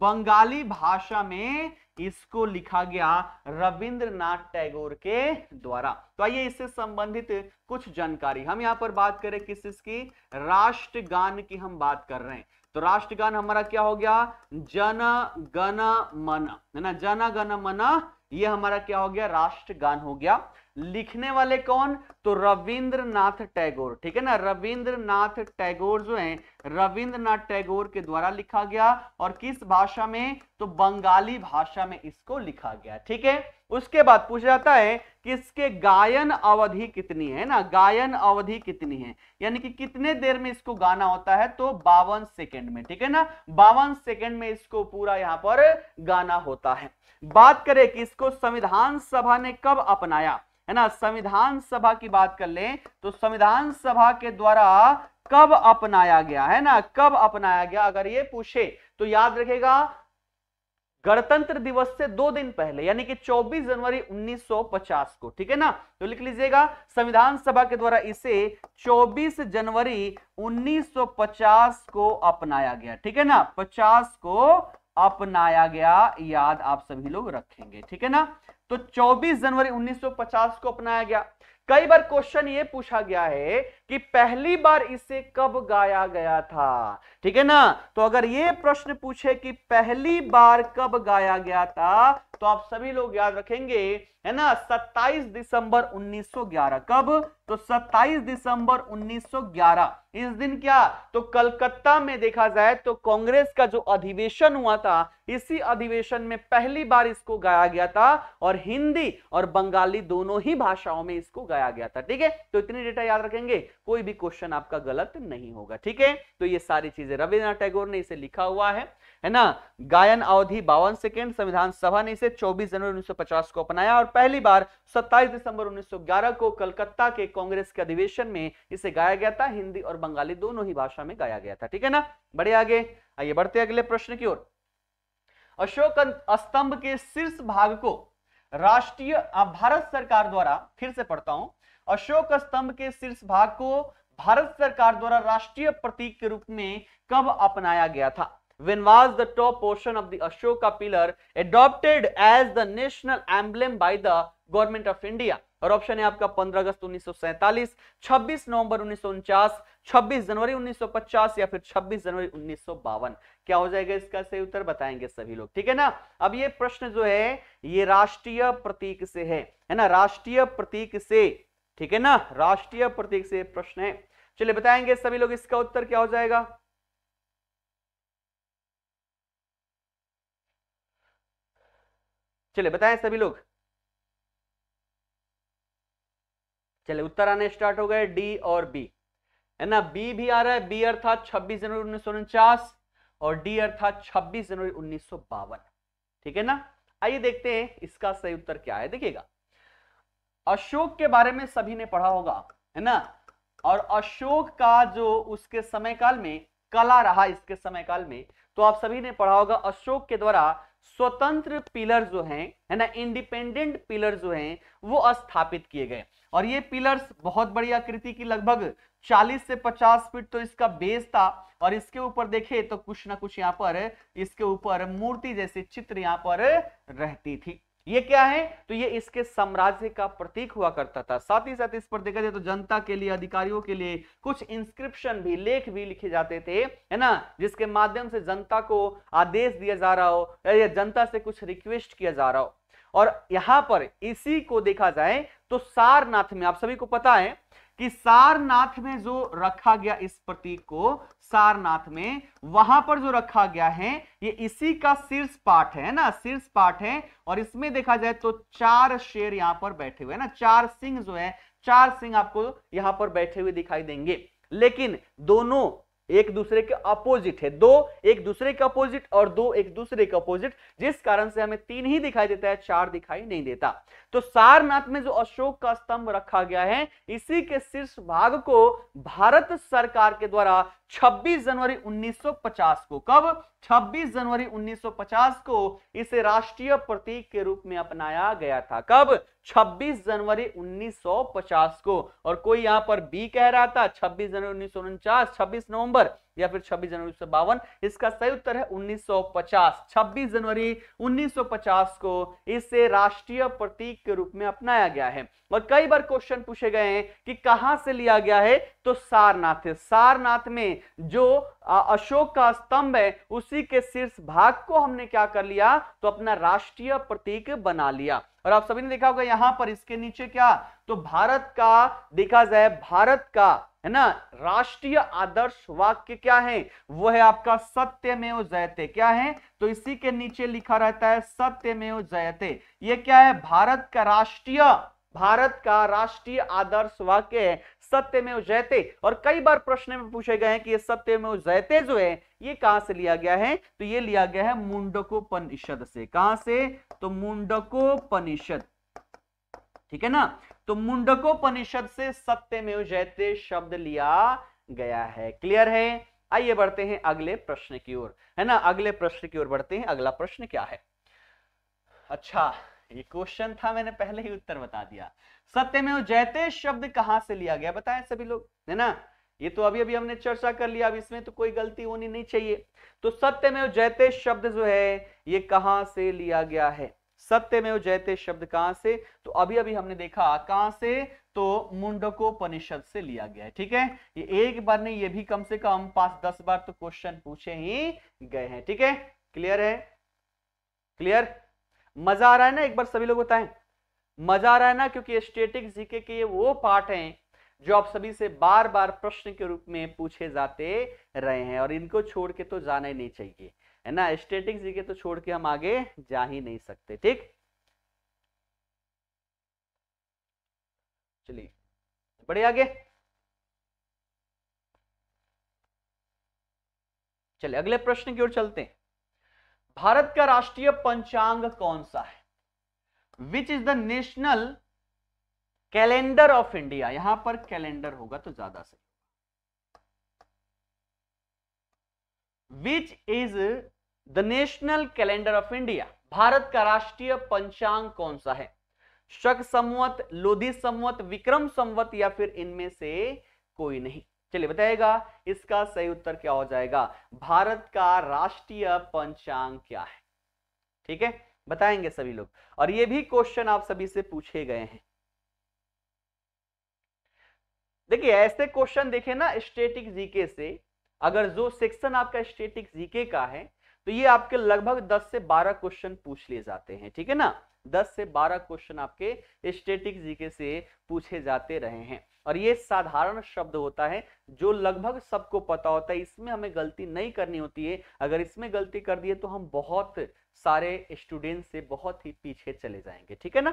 बंगाली भाषा में इसको लिखा गया रविंद्रनाथ टैगोर के द्वारा तो आइए इससे संबंधित कुछ जानकारी हम यहाँ पर बात करें किस इसकी की राष्ट्रगान की हम बात कर रहे हैं तो राष्ट्रगान हमारा क्या हो गया जन गण मन है ना जन गण मन ये हमारा क्या हो गया राष्ट्रगान हो गया लिखने वाले कौन तो रविंद्रनाथ टैगोर ठीक है ना रविंद्रनाथ टैगोर जो है रविंद्रनाथ टैगोर के द्वारा लिखा गया और किस भाषा में तो बंगाली भाषा में इसको लिखा गया ठीक है उसके बाद पूछा जाता है कि इसके गायन अवधि कितनी है ना गायन अवधि कितनी है यानी कि कितने देर में इसको गाना होता है तो बावन सेकेंड में ठीक है ना बावन सेकेंड में इसको पूरा यहाँ पर गाना होता है बात करें कि इसको संविधान सभा ने कब अपनाया है ना संविधान सभा की बात कर लें तो संविधान सभा के द्वारा कब अपनाया गया है ना कब अपनाया गया अगर ये पूछे तो याद रखेगा गणतंत्र दिवस से दो दिन पहले यानी कि 24 जनवरी 1950 को ठीक है ना तो लिख लीजिएगा संविधान सभा के द्वारा इसे 24 जनवरी 1950 को अपनाया गया ठीक है ना 50 को अपनाया गया याद आप सभी लोग रखेंगे ठीक है ना तो 24 जनवरी 1950 को अपनाया गया कई बार क्वेश्चन ये पूछा गया है कि पहली बार इसे कब गाया गया था ठीक है ना तो अगर ये प्रश्न पूछे कि पहली बार कब गाया गया था तो आप सभी लोग याद रखेंगे है ना 27 दिसंबर 1911 कब तो 27 दिसंबर 1911 इस दिन क्या तो कलकत्ता में देखा जाए तो कांग्रेस का जो अधिवेशन हुआ था इसी अधिवेशन में पहली बार इसको गाया गया था और हिंदी और बंगाली दोनों ही भाषाओं में इसको गाया गया था ठीक है तो इतनी डेटा याद रखेंगे कोई भी क्वेश्चन आपका गलत नहीं होगा ठीक है तो ये सारी चीजें रविन्द्रनाथ टैगोर ने इसे लिखा हुआ है है ना गायन अवधि बावन सेकेंड संविधान सभा ने इसे 24 जनवरी 1950 को अपनाया और पहली बार 27 दिसंबर 1911 को कलकत्ता के कांग्रेस के अधिवेशन में इसे गाया गया था हिंदी और बंगाली दोनों ही भाषा में गाया गया था ठीक है ना बड़े आगे आइए बढ़ते अगले प्रश्न की ओर अशोक स्तंभ के शीर्ष भाग को राष्ट्रीय भारत सरकार द्वारा फिर से पढ़ता हूं अशोक स्तंभ के शीर्ष भाग को भारत सरकार द्वारा राष्ट्रीय प्रतीक के रूप में कब अपनाया गया था when was the top portion of the ashoka pillar adopted as the national emblem by the government of india और ऑप्शन है आपका 15 अगस्त 1947, 26 नवंबर 1949, 26 जनवरी 1950 या फिर 26 जनवरी 1952. क्या हो जाएगा इसका सही उत्तर बताएंगे सभी लोग ठीक है ना अब ये प्रश्न जो है ये राष्ट्रीय प्रतीक से है है ना राष्ट्रीय प्रतीक से ठीक है ना राष्ट्रीय प्रतीक से प्रश्न है चलिए बताएंगे सभी लोग इसका उत्तर क्या हो जाएगा चलिए बताएं सभी लोग चलिए उत्तर आने स्टार्ट हो गए डी और बी है ना बी भी आ रहा है बी अर्थात 26 जनवरी उन्नीस और डी अर्थात 26 जनवरी उन्नीस ठीक है ना आइए देखते हैं इसका सही उत्तर क्या है देखिएगा अशोक के बारे में सभी ने पढ़ा होगा है ना और अशोक का जो उसके समय काल में कला रहा इसके समय काल में तो आप सभी ने पढ़ा होगा अशोक के द्वारा स्वतंत्र पिलर जो हैं है ना इंडिपेंडेंट पिलर जो हैं वो स्थापित किए गए और ये पिलर्स बहुत बड़ी आकृति की लगभग 40 से 50 फीट तो इसका बेस था और इसके ऊपर देखे तो कुछ ना कुछ यहाँ पर इसके ऊपर मूर्ति जैसे चित्र यहाँ पर रहती थी ये क्या है तो ये इसके साम्राज्य का प्रतीक हुआ करता था साथ ही साथ इस पर देखा जाए तो जनता के लिए अधिकारियों के लिए कुछ इंस्क्रिप्शन भी लेख भी लिखे जाते थे है ना जिसके माध्यम से जनता को आदेश दिया जा रहा हो या जनता से कुछ रिक्वेस्ट किया जा रहा हो और यहां पर इसी को देखा जाए तो सारनाथ में आप सभी को पता है कि सारनाथ में जो रखा गया इस प्रतीक को सारनाथ में वहां पर जो रखा गया है ये इसी का शीर्ष पाठ है ना शीर्ष पाठ है और इसमें देखा जाए तो चार शेर यहां पर बैठे हुए ना चार सिंह जो है चार सिंह आपको यहां पर बैठे हुए दिखाई देंगे लेकिन दोनों एक दूसरे के अपोजिट है दो एक दूसरे के अपोजिट और दो एक दूसरे के अपोजिट जिस कारण से हमें तीन ही दिखाई देता है चार दिखाई नहीं देता तो सारनाथ में जो अशोक का स्तंभ रखा गया है इसी के शीर्ष भाग को भारत सरकार के द्वारा 26 जनवरी 1950 को कब 26 जनवरी 1950 को इसे राष्ट्रीय प्रतीक के रूप में अपनाया गया था कब 26 जनवरी 1950 को और कोई यहां पर बी कह रहा था 26 जनवरी उन्नीस 26 नवंबर या फिर 26 जनवरी उन्नीस बावन इसका सही उत्तर है 1950 26 जनवरी 1950 को इसे राष्ट्रीय प्रतीक के रूप में अपनाया गया है और कई बार क्वेश्चन पूछे गए हैं कि कहां से लिया गया है तो सारनाथ है सारनाथ में जो अशोक का स्तंभ है उसी के शीर्ष भाग को हमने क्या कर लिया तो अपना राष्ट्रीय प्रतीक बना लिया और आप सभी ने देखा होगा यहां पर इसके नीचे क्या तो भारत का देखा जाए भारत का है ना राष्ट्रीय आदर्श वाक्य क्या है वो है आपका सत्य में जयते क्या है तो इसी के नीचे लिखा रहता है सत्य में जयते ये क्या है भारत का राष्ट्रीय भारत का राष्ट्रीय आदर्श वाक्य है सत्य में जयते और कई बार प्रश्न में पूछे गए हैं कि ये सत्य में जयते जो है ये कहां से लिया गया है तो ये लिया गया है मुंडकोपनिषद से कहां से तो मुंडकोपनिषद ठीक है ना तो मुंडकोपनिषद से सत्य में जयते शब्द लिया गया है क्लियर है आइए बढ़ते हैं अगले प्रश्न की ओर है ना अगले प्रश्न की ओर बढ़ते हैं अगला प्रश्न क्या है अच्छा ये क्वेश्चन था मैंने पहले ही उत्तर बता दिया सत्य में जयते शब्द कहां से लिया गया बताए सभी लोग है ना ये तो अभी अभी हमने चर्चा कर लिया अब इसमें तो कोई गलती होनी नहीं चाहिए तो सत्य में जयते शब्द जो है ये कहां से लिया गया है सत्य में जयते शब्द कहां से तो अभी अभी हमने देखा कहां से तो मुंडकोपनिषद से लिया गया है ठीक है ये एक बार नहीं ये भी कम से कम पांच दस बार तो क्वेश्चन पूछे ही गए हैं ठीक है क्लियर है क्लियर मजा आ रहा है ना एक बार सभी लोग बताएं मजा आ रहा है ना क्योंकि स्टेटिक जीके के ये वो पार्ट हैं जो आप सभी से बार बार प्रश्न के रूप में पूछे जाते रहे हैं और इनको छोड़ के तो जाना ही नहीं चाहिए है ना स्टेटिक जीके तो छोड़ के हम आगे जा ही नहीं सकते ठीक चलिए बड़े आगे चलिए अगले प्रश्न की ओर चलते हैं भारत का राष्ट्रीय पंचांग कौन सा है which is the national calendar of India यहां पर कैलेंडर होगा तो ज्यादा सही which is the national calendar of India Bharat का राष्ट्रीय पंचांग कौन सा है शक संवत लोधी संवत विक्रम संवत या फिर इनमें से कोई नहीं चलिए बताएगा इसका सही उत्तर क्या हो जाएगा भारत का राष्ट्रीय पंचांग क्या है ठीक है बताएंगे सभी लोग और ये भी क्वेश्चन आप सभी से पूछे गए हैं देखिए ऐसे क्वेश्चन देखे ना स्टेटिक जीके से अगर जो सेक्शन आपका स्टेटिक जीके का है तो ये आपके लगभग 10 से 12 क्वेश्चन पूछ लिए जाते हैं ठीक है ना 10 से 12 क्वेश्चन आपके स्टेटिक जीके से पूछे जाते रहे हैं और ये साधारण शब्द होता है जो लगभग सबको पता होता है इसमें हमें गलती नहीं करनी होती है अगर इसमें गलती कर दिए तो हम बहुत सारे स्टूडेंट से बहुत ही पीछे चले जाएंगे ठीक है ना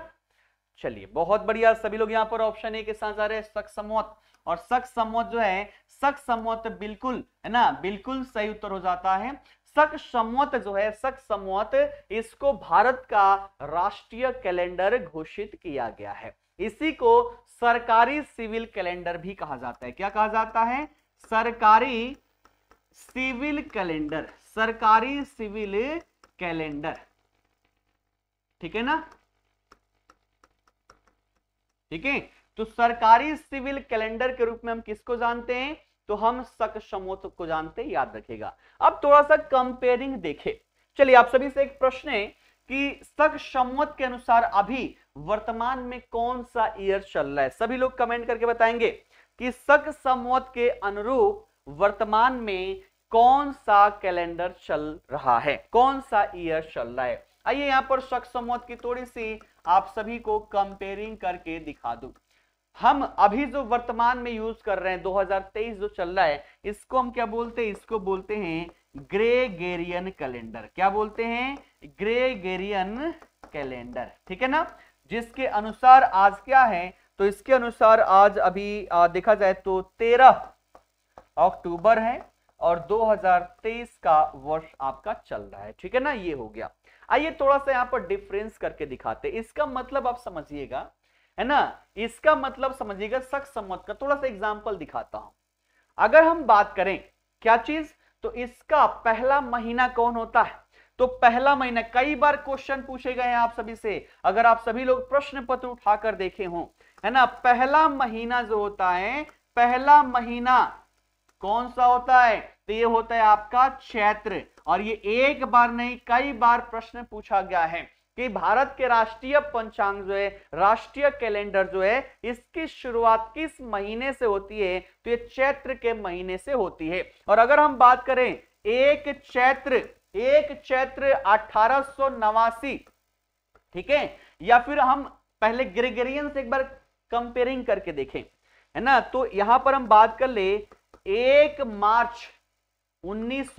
चलिए बहुत बढ़िया सभी लोग यहाँ पर ऑप्शन ए के साथ जा रहे हैं सख सम्मत और सख सम्मत जो है सख सम्मत बिल्कुल है ना बिल्कुल सही उत्तर हो जाता है सख सम्मत जो है सख सम्मत इसको भारत का राष्ट्रीय कैलेंडर घोषित किया गया है इसी को सरकारी सिविल कैलेंडर भी कहा जाता है क्या कहा जाता है सरकारी सिविल कैलेंडर सरकारी सिविल कैलेंडर ठीक है ना ठीक है तो सरकारी सिविल कैलेंडर के रूप में हम किसको जानते हैं तो हम सकशमोत तो को जानते याद रखेगा अब थोड़ा सा कंपेयरिंग देखें चलिए आप सभी से एक प्रश्न है कि सकशमोत के अनुसार अभी वर्तमान में कौन सा ईयर चल रहा है सभी लोग कमेंट करके बताएंगे कि सक संवत के अनुरूप वर्तमान में कौन सा कैलेंडर चल रहा है कौन सा ईयर चल रहा है आइए यहां पर शक संवत की थोड़ी सी आप सभी को कंपेयरिंग करके दिखा दू हम अभी जो वर्तमान में यूज कर रहे हैं 2023 जो चल रहा है इसको हम क्या बोलते हैं इसको बोलते हैं ग्रेगेरियन कैलेंडर क्या बोलते हैं ग्रेगेरियन कैलेंडर ठीक है ना जिसके अनुसार आज क्या है तो इसके अनुसार आज अभी देखा जाए तो तेरह अक्टूबर है और 2023 का वर्ष आपका चल रहा है ठीक है ना ये हो गया आइए थोड़ा सा यहाँ पर डिफरेंस करके दिखाते इसका मतलब आप समझिएगा है ना इसका मतलब समझिएगा सख्त सम्मत का थोड़ा सा एग्जाम्पल दिखाता हूं अगर हम बात करें क्या चीज तो इसका पहला महीना कौन होता है तो पहला महीना कई बार क्वेश्चन पूछे गए हैं आप सभी से अगर आप सभी लोग प्रश्न पत्र उठाकर देखे हो है ना पहला महीना जो होता है पहला महीना कौन सा होता है तो ये होता है आपका क्षेत्र और ये एक बार नहीं कई बार प्रश्न पूछा गया है कि भारत के राष्ट्रीय पंचांग जो है राष्ट्रीय कैलेंडर जो है इसकी शुरुआत किस महीने से होती है तो ये चैत्र के महीने से होती है और अगर हम बात करें एक चैत्र एक चैत्र अठारह ठीक है या फिर हम पहले ग्रेगरियन से एक बार कंपेयरिंग करके देखें है ना तो यहां पर हम बात कर ले एक मार्च उन्नीस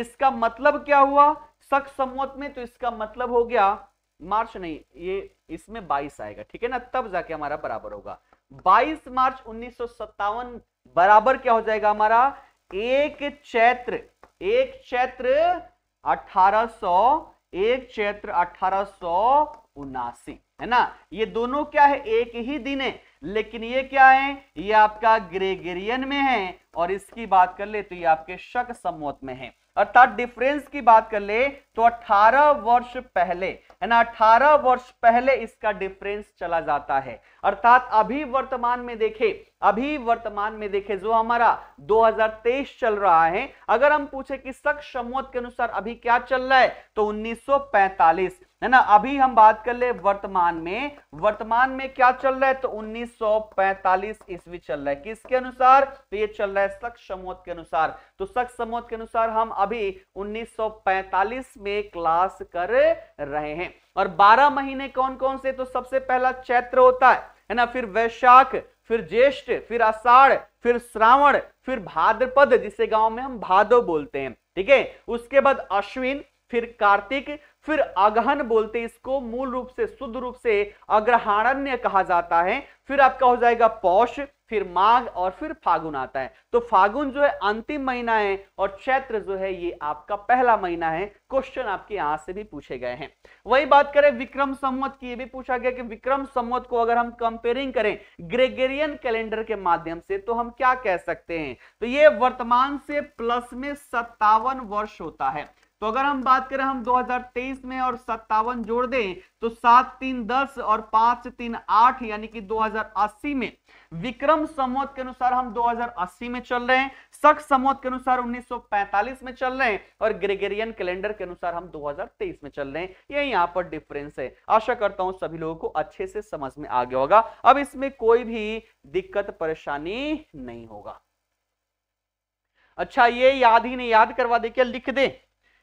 इसका मतलब क्या हुआ सख सम्मत में तो इसका मतलब हो गया मार्च नहीं ये इसमें 22 आएगा ठीक है ना तब जाके हमारा बराबर होगा 22 मार्च उन्नीस बराबर क्या हो जाएगा हमारा एक चैत्र एक क्षेत्र सौ एक क्षेत्र अठारह है ना ये दोनों क्या है एक ही दिन है लेकिन ये क्या है ये आपका ग्रेगेरियन में है और इसकी बात कर ले तो ये आपके शक सम्मत में है अर्थात डिफरेंस की बात कर ले तो 18 वर्ष पहले है ना 18 वर्ष पहले इसका डिफरेंस चला जाता है अर्थात अभी वर्तमान में देखे अभी वर्तमान में देखे जो हमारा 2023 चल रहा है अगर हम पूछे कि शक के अनुसार अभी क्या चल रहा है तो 1945 है ना अभी हम बात कर ले वर्तमान में वर्तमान में क्या चल रहा है तो 1945 ईस्वी चल रहा है किसके अनुसार तो ये चल रहा है शक के अनुसार तो शक समोत के अनुसार हम अभी 1945 में क्लास कर रहे हैं और बारह महीने कौन कौन से तो सबसे पहला चैत्र होता है है ना फिर वैशाख फिर ज्येष्ठ फिर आषाढ़ फिर श्रावण फिर भाद्रपद जिसे गांव में हम भादो बोलते हैं ठीक है उसके बाद अश्विन फिर कार्तिक फिर अगहन बोलते इसको मूल रूप से शुद्ध रूप से अग्रहारण्य कहा जाता है फिर आपका हो जाएगा पौष फिर माघ और फिर फागुन आता है तो फागुन जो है अंतिम महीना है और चैत्र जो है ये आपका पहला महीना है क्वेश्चन आपके यहां से भी पूछे गए हैं वही बात करें विक्रम संवत की ये भी पूछा गया कि विक्रम संवत को अगर हम कंपेयरिंग करें ग्रेगेरियन कैलेंडर के माध्यम से तो हम क्या कह सकते हैं तो ये वर्तमान से प्लस में सत्तावन वर्ष होता है तो अगर हम बात करें हम 2023 में और सत्तावन जोड़ दें तो सात तीन दस और पांच तीन आठ यानी कि 2080 में विक्रम संवत के अनुसार हम 2080 में चल रहे हैं सख संवत के अनुसार 1945 में चल रहे हैं और ग्रेगेरियन कैलेंडर के अनुसार हम 2023 में चल रहे हैं ये यहाँ पर डिफरेंस है आशा करता हूं सभी लोगों को अच्छे से समझ में आ गया होगा अब इसमें कोई भी दिक्कत परेशानी नहीं होगा अच्छा ये याद ही नहीं याद करवा दे क्या लिख दे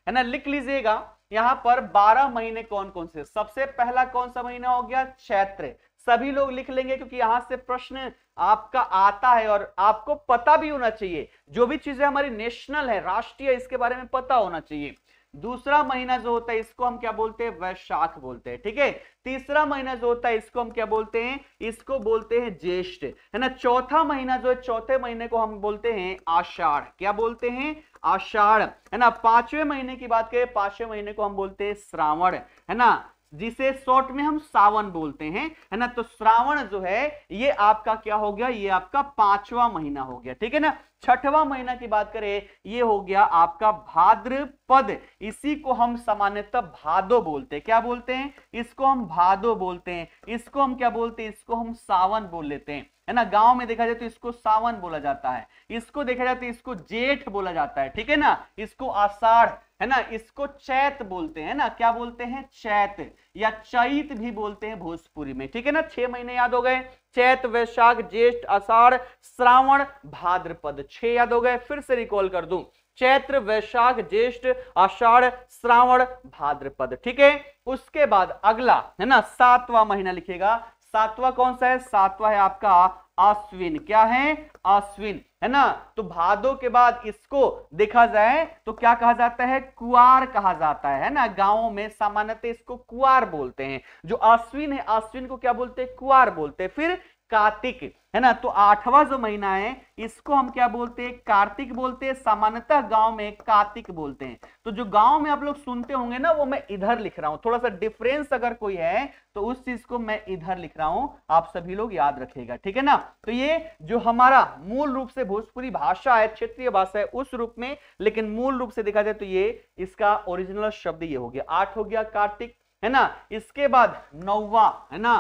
है ना लिख लीजिएगा यहाँ पर 12 महीने कौन कौन से सबसे पहला कौन सा महीना हो गया चैत्र सभी लोग लिख लेंगे क्योंकि यहाँ से प्रश्न आपका आता है और आपको पता भी होना चाहिए जो भी चीजें हमारी नेशनल है राष्ट्रीय इसके बारे में पता होना चाहिए दूसरा महीना जो होता है इसको हम क्या बोलते हैं वैशाख बोलते हैं ठीक है तीसरा महीना जो होता है इसको हम क्या बोलते हैं इसको बोलते हैं ज्येष्ठ है ना चौथा महीना जो है चौथे महीने को हम बोलते हैं आषाढ़ क्या बोलते हैं आषाढ़ है ना पांचवें महीने की बात करें पांचवें महीने को हम बोलते हैं श्रावण है ना जिसे शॉर्ट में हम सावन बोलते हैं है ना तो श्रावण जो है ये आपका क्या हो गया ये आपका पांचवा महीना हो गया ठीक है ना छठवा महीना की बात करें ये हो गया आपका भाद्रपद इसी को हम सामान्यतः भादो बोलते हैं क्या बोलते हैं इसको हम भादो बोलते हैं इसको हम क्या बोलते हैं इसको हम सावन बोल लेते हैं है ना गांव में देखा जाए तो इसको सावन बोला जाता है इसको देखा जाए तो इसको जेठ बोला जाता है ठीक है ना इसको आषाढ़ है ना इसको चैत बोलते हैं ना क्या बोलते हैं चैत या चैत भी बोलते हैं भोजपुरी में ठीक है ना छह महीने याद हो गए चैत वैशाख ज्येष्ठ आषाढ़ श्रावण भाद्रपद छह याद हो गए फिर से रिकॉल कर दू चैत्र वैशाख ज्येष्ठ आषाढ़ श्रावण भाद्रपद ठीक है उसके बाद अगला है ना सातवां महीना लिखेगा सातवां कौन सा है सातवां है आपका अश्विन क्या है अश्विन है ना तो भादो के बाद इसको देखा जाए तो क्या कहा जाता है कुआर कहा जाता है ना गांवों में सामान्यतः इसको कुआर बोलते हैं जो अश्विन है अश्विन को क्या बोलते हैं कुआर बोलते हैं फिर कार्तिक है ना तो आठवां जो महीना है इसको हम क्या बोलते हैं कार्तिक बोलते हैं सामान्यतः गांव में कार्तिक बोलते हैं तो जो गांव में आप लोग सुनते होंगे ना वो मैं इधर लिख रहा हूं थोड़ा सा डिफरेंस अगर कोई है तो उस चीज को मैं इधर लिख रहा हूं आप सभी लोग याद रखेगा ठीक है ना तो ये जो हमारा मूल रूप से भोजपुरी भाषा है क्षेत्रीय भाषा है उस रूप में लेकिन मूल रूप से देखा जाए तो ये इसका ओरिजिनल शब्द ये हो गया आठ हो गया कार्तिक है ना इसके बाद नौवा है ना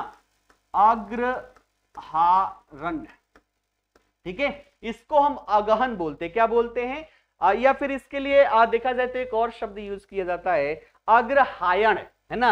अग्र हारण ठीक है इसको हम अगहन बोलते क्या बोलते हैं या फिर इसके लिए आ, देखा जाए तो एक और शब्द यूज किया जाता है अग्रहायण है ना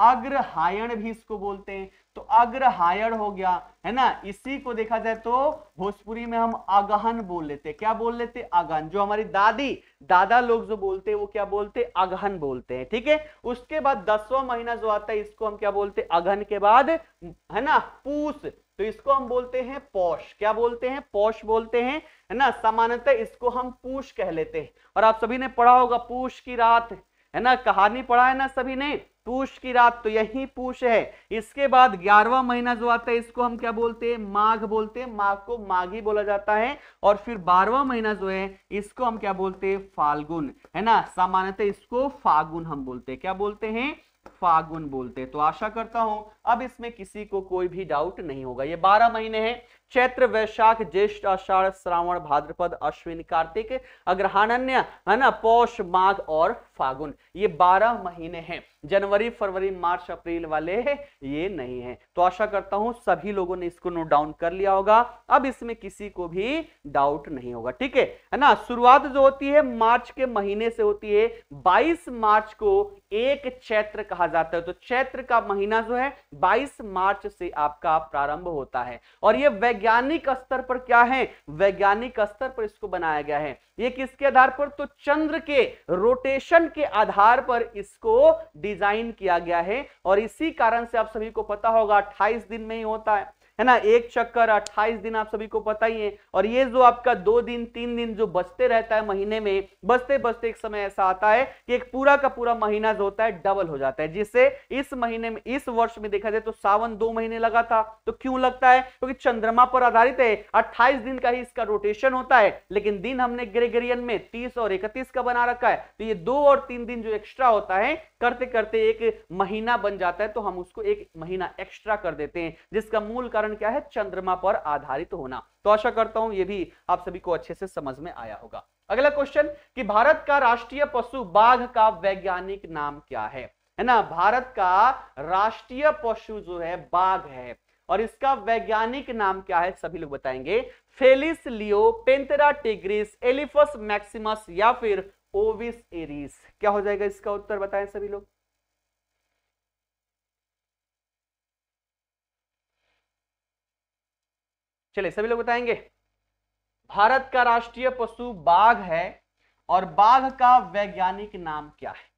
अग्रहायण भी इसको बोलते हैं तो अग्रहायण हो गया है ना इसी को देखा जाए तो भोजपुरी में हम अगहन बोल लेते क्या बोल लेते अगहन जो हमारी दादी दादा लोग जो बोलते हैं वो क्या बोलते अगहन बोलते हैं ठीक है थीके? उसके बाद दसवा महीना जो आता है इसको हम क्या बोलते अगहन के बाद है ना पूस तो इसको हम बोलते हैं पौष क्या बोलते हैं पौष बोलते हैं है ना सामान्यतः इसको हम पूष कह लेते हैं और आप सभी ने पढ़ा होगा पूष की रात है ना कहानी पढ़ा है ना सभी ने पूष की रात तो यही पूष है इसके बाद ग्यारहवा महीना जो आता है इसको हम क्या बोलते हैं माघ बोलते हैं माघ को माघी बोला जाता है और फिर बारहवा महीना जो है इसको हम क्या बोलते हैं फाल्गुन है ना सामान्यतः इसको फागुन हम बोलते हैं क्या बोलते हैं फागुन बोलते हैं तो आशा करता हूं अब इसमें किसी को कोई भी डाउट नहीं होगा ये बारह महीने हैं चैत्र वैशाख ज्येष्ठ आषाढ़ श्रावण भाद्रपद अश्विन कार्तिक अग्रहान्य है ना पौष माघ और फागुन ये बारह महीने हैं जनवरी फरवरी मार्च अप्रैल वाले ये नहीं है तो आशा करता हूं सभी लोगों ने इसको नोट डाउन कर लिया होगा अब इसमें किसी को भी डाउट नहीं होगा ठीक है है ना शुरुआत जो होती है मार्च के महीने से होती है बाईस मार्च को एक चैत्र कहा जाता है तो चैत्र का महीना जो है बाईस मार्च से आपका प्रारंभ होता है और यह वैज्ञानिक स्तर पर क्या है वैज्ञानिक स्तर पर इसको बनाया गया है ये किसके आधार पर तो चंद्र के रोटेशन कंडीशन के आधार पर इसको डिजाइन किया गया है और इसी कारण से आप सभी को पता होगा 28 दिन में ही होता है है ना एक चक्कर 28 दिन आप सभी को पता ही है और ये जो आपका दो दिन तीन दिन जो बचते रहता है महीने में बचते बचते एक समय ऐसा आता है कि एक पूरा का पूरा महीना जो होता है डबल हो जाता है जिससे इस महीने में इस वर्ष में देखा जाए तो सावन दो महीने लगा था तो क्यों लगता है क्योंकि चंद्रमा पर आधारित है अट्ठाईस दिन का ही इसका रोटेशन होता है लेकिन दिन हमने ग्रेगेरियन में तीस और इकतीस का बना रखा है तो ये दो और तीन दिन जो एक्स्ट्रा होता है करते करते एक महीना बन जाता है तो हम उसको एक महीना एक्स्ट्रा कर देते हैं जिसका मूल कारण कारण क्या है चंद्रमा पर आधारित होना तो आशा करता हूं ये भी आप सभी को अच्छे से समझ में आया होगा अगला क्वेश्चन कि भारत का राष्ट्रीय पशु बाघ का वैज्ञानिक नाम क्या है है ना भारत का राष्ट्रीय पशु जो है बाघ है और इसका वैज्ञानिक नाम क्या है सभी लोग बताएंगे Felis leo Panthera tigris Elephas maximus या फिर ओविस एरिस क्या हो जाएगा इसका उत्तर बताएं सभी लोग चले सभी लोग बताएंगे भारत का राष्ट्रीय पशु बाघ है और बाघ का वैज्ञानिक नाम क्या है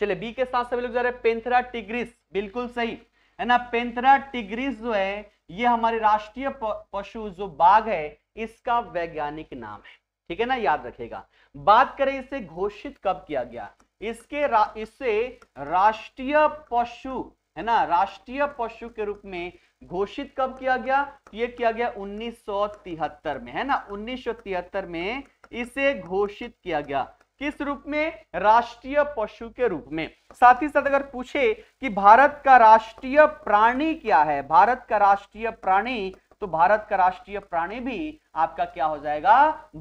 चले बी के साथ सभी लोग जा रहे पेंथरा टिग्रिस बिल्कुल सही है ना पेंथरा टिग्रिस जो है ये हमारे राष्ट्रीय पशु जो बाघ है इसका वैज्ञानिक नाम है ठीक है ना याद रखेगा बात करें इसे घोषित कब किया गया इसके रा, इसे राष्ट्रीय पशु है ना राष्ट्रीय पशु के रूप में घोषित कब किया गया ये किया गया 1973 में है ना 1973 में इसे घोषित किया गया किस रूप में राष्ट्रीय पशु के रूप में साथ ही साथ अगर पूछे कि भारत का राष्ट्रीय प्राणी क्या है भारत का राष्ट्रीय प्राणी तो भारत का राष्ट्रीय प्राणी भी आपका क्या हो जाएगा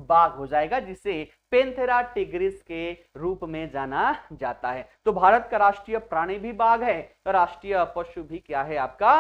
बाघ हो जाएगा जिसे पेंथेरा टिग्रिस के रूप में जाना जाता है तो भारत का राष्ट्रीय प्राणी भी बाघ है तो राष्ट्रीय पशु भी क्या है आपका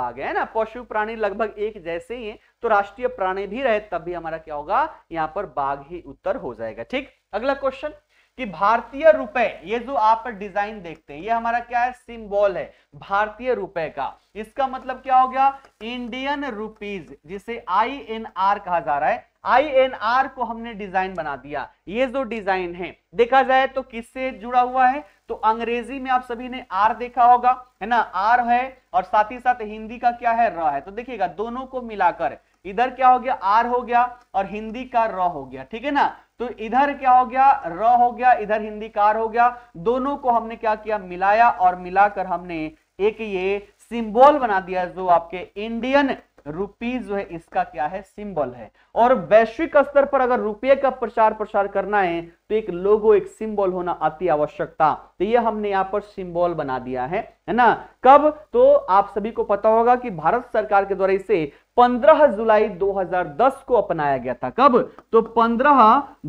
बाघ है ना पशु प्राणी लगभग एक जैसे ही है तो राष्ट्रीय प्राणी भी रहे तब भी हमारा क्या होगा यहाँ पर बाघ ही उत्तर हो जाएगा ठीक अगला क्वेश्चन कि भारतीय रुपए ये जो आप डिजाइन देखते हैं ये हमारा क्या है सिंबल है भारतीय रुपए का इसका मतलब क्या हो गया इंडियन रुपीज जिसे आई एन आर कहा जा रहा है आईएनआर को हमने डिजाइन बना दिया ये जो डिजाइन है देखा जाए तो किससे जुड़ा हुआ है तो अंग्रेजी में आप सभी ने आर देखा होगा है ना आर है और साथ ही साथ हिंदी का क्या है र है तो देखिएगा दोनों को मिलाकर इधर क्या हो गया आर हो गया और हिंदी का र हो गया ठीक है ना तो इधर क्या हो गया र हो गया इधर हिंदी कार हो गया दोनों को हमने क्या किया मिलाया और मिलाकर हमने एक ये सिंबल बना दिया जो आपके इंडियन रुपीज जो है इसका क्या है सिंबल है और वैश्विक स्तर पर अगर रुपये का प्रचार प्रसार करना है तो एक लोगो एक सिंबल होना अति आवश्यकता तो ये हमने यहाँ पर सिंबल बना दिया है है ना कब तो आप सभी को पता होगा कि भारत सरकार के द्वारा इसे 15 जुलाई 2010 को अपनाया गया था कब तो 15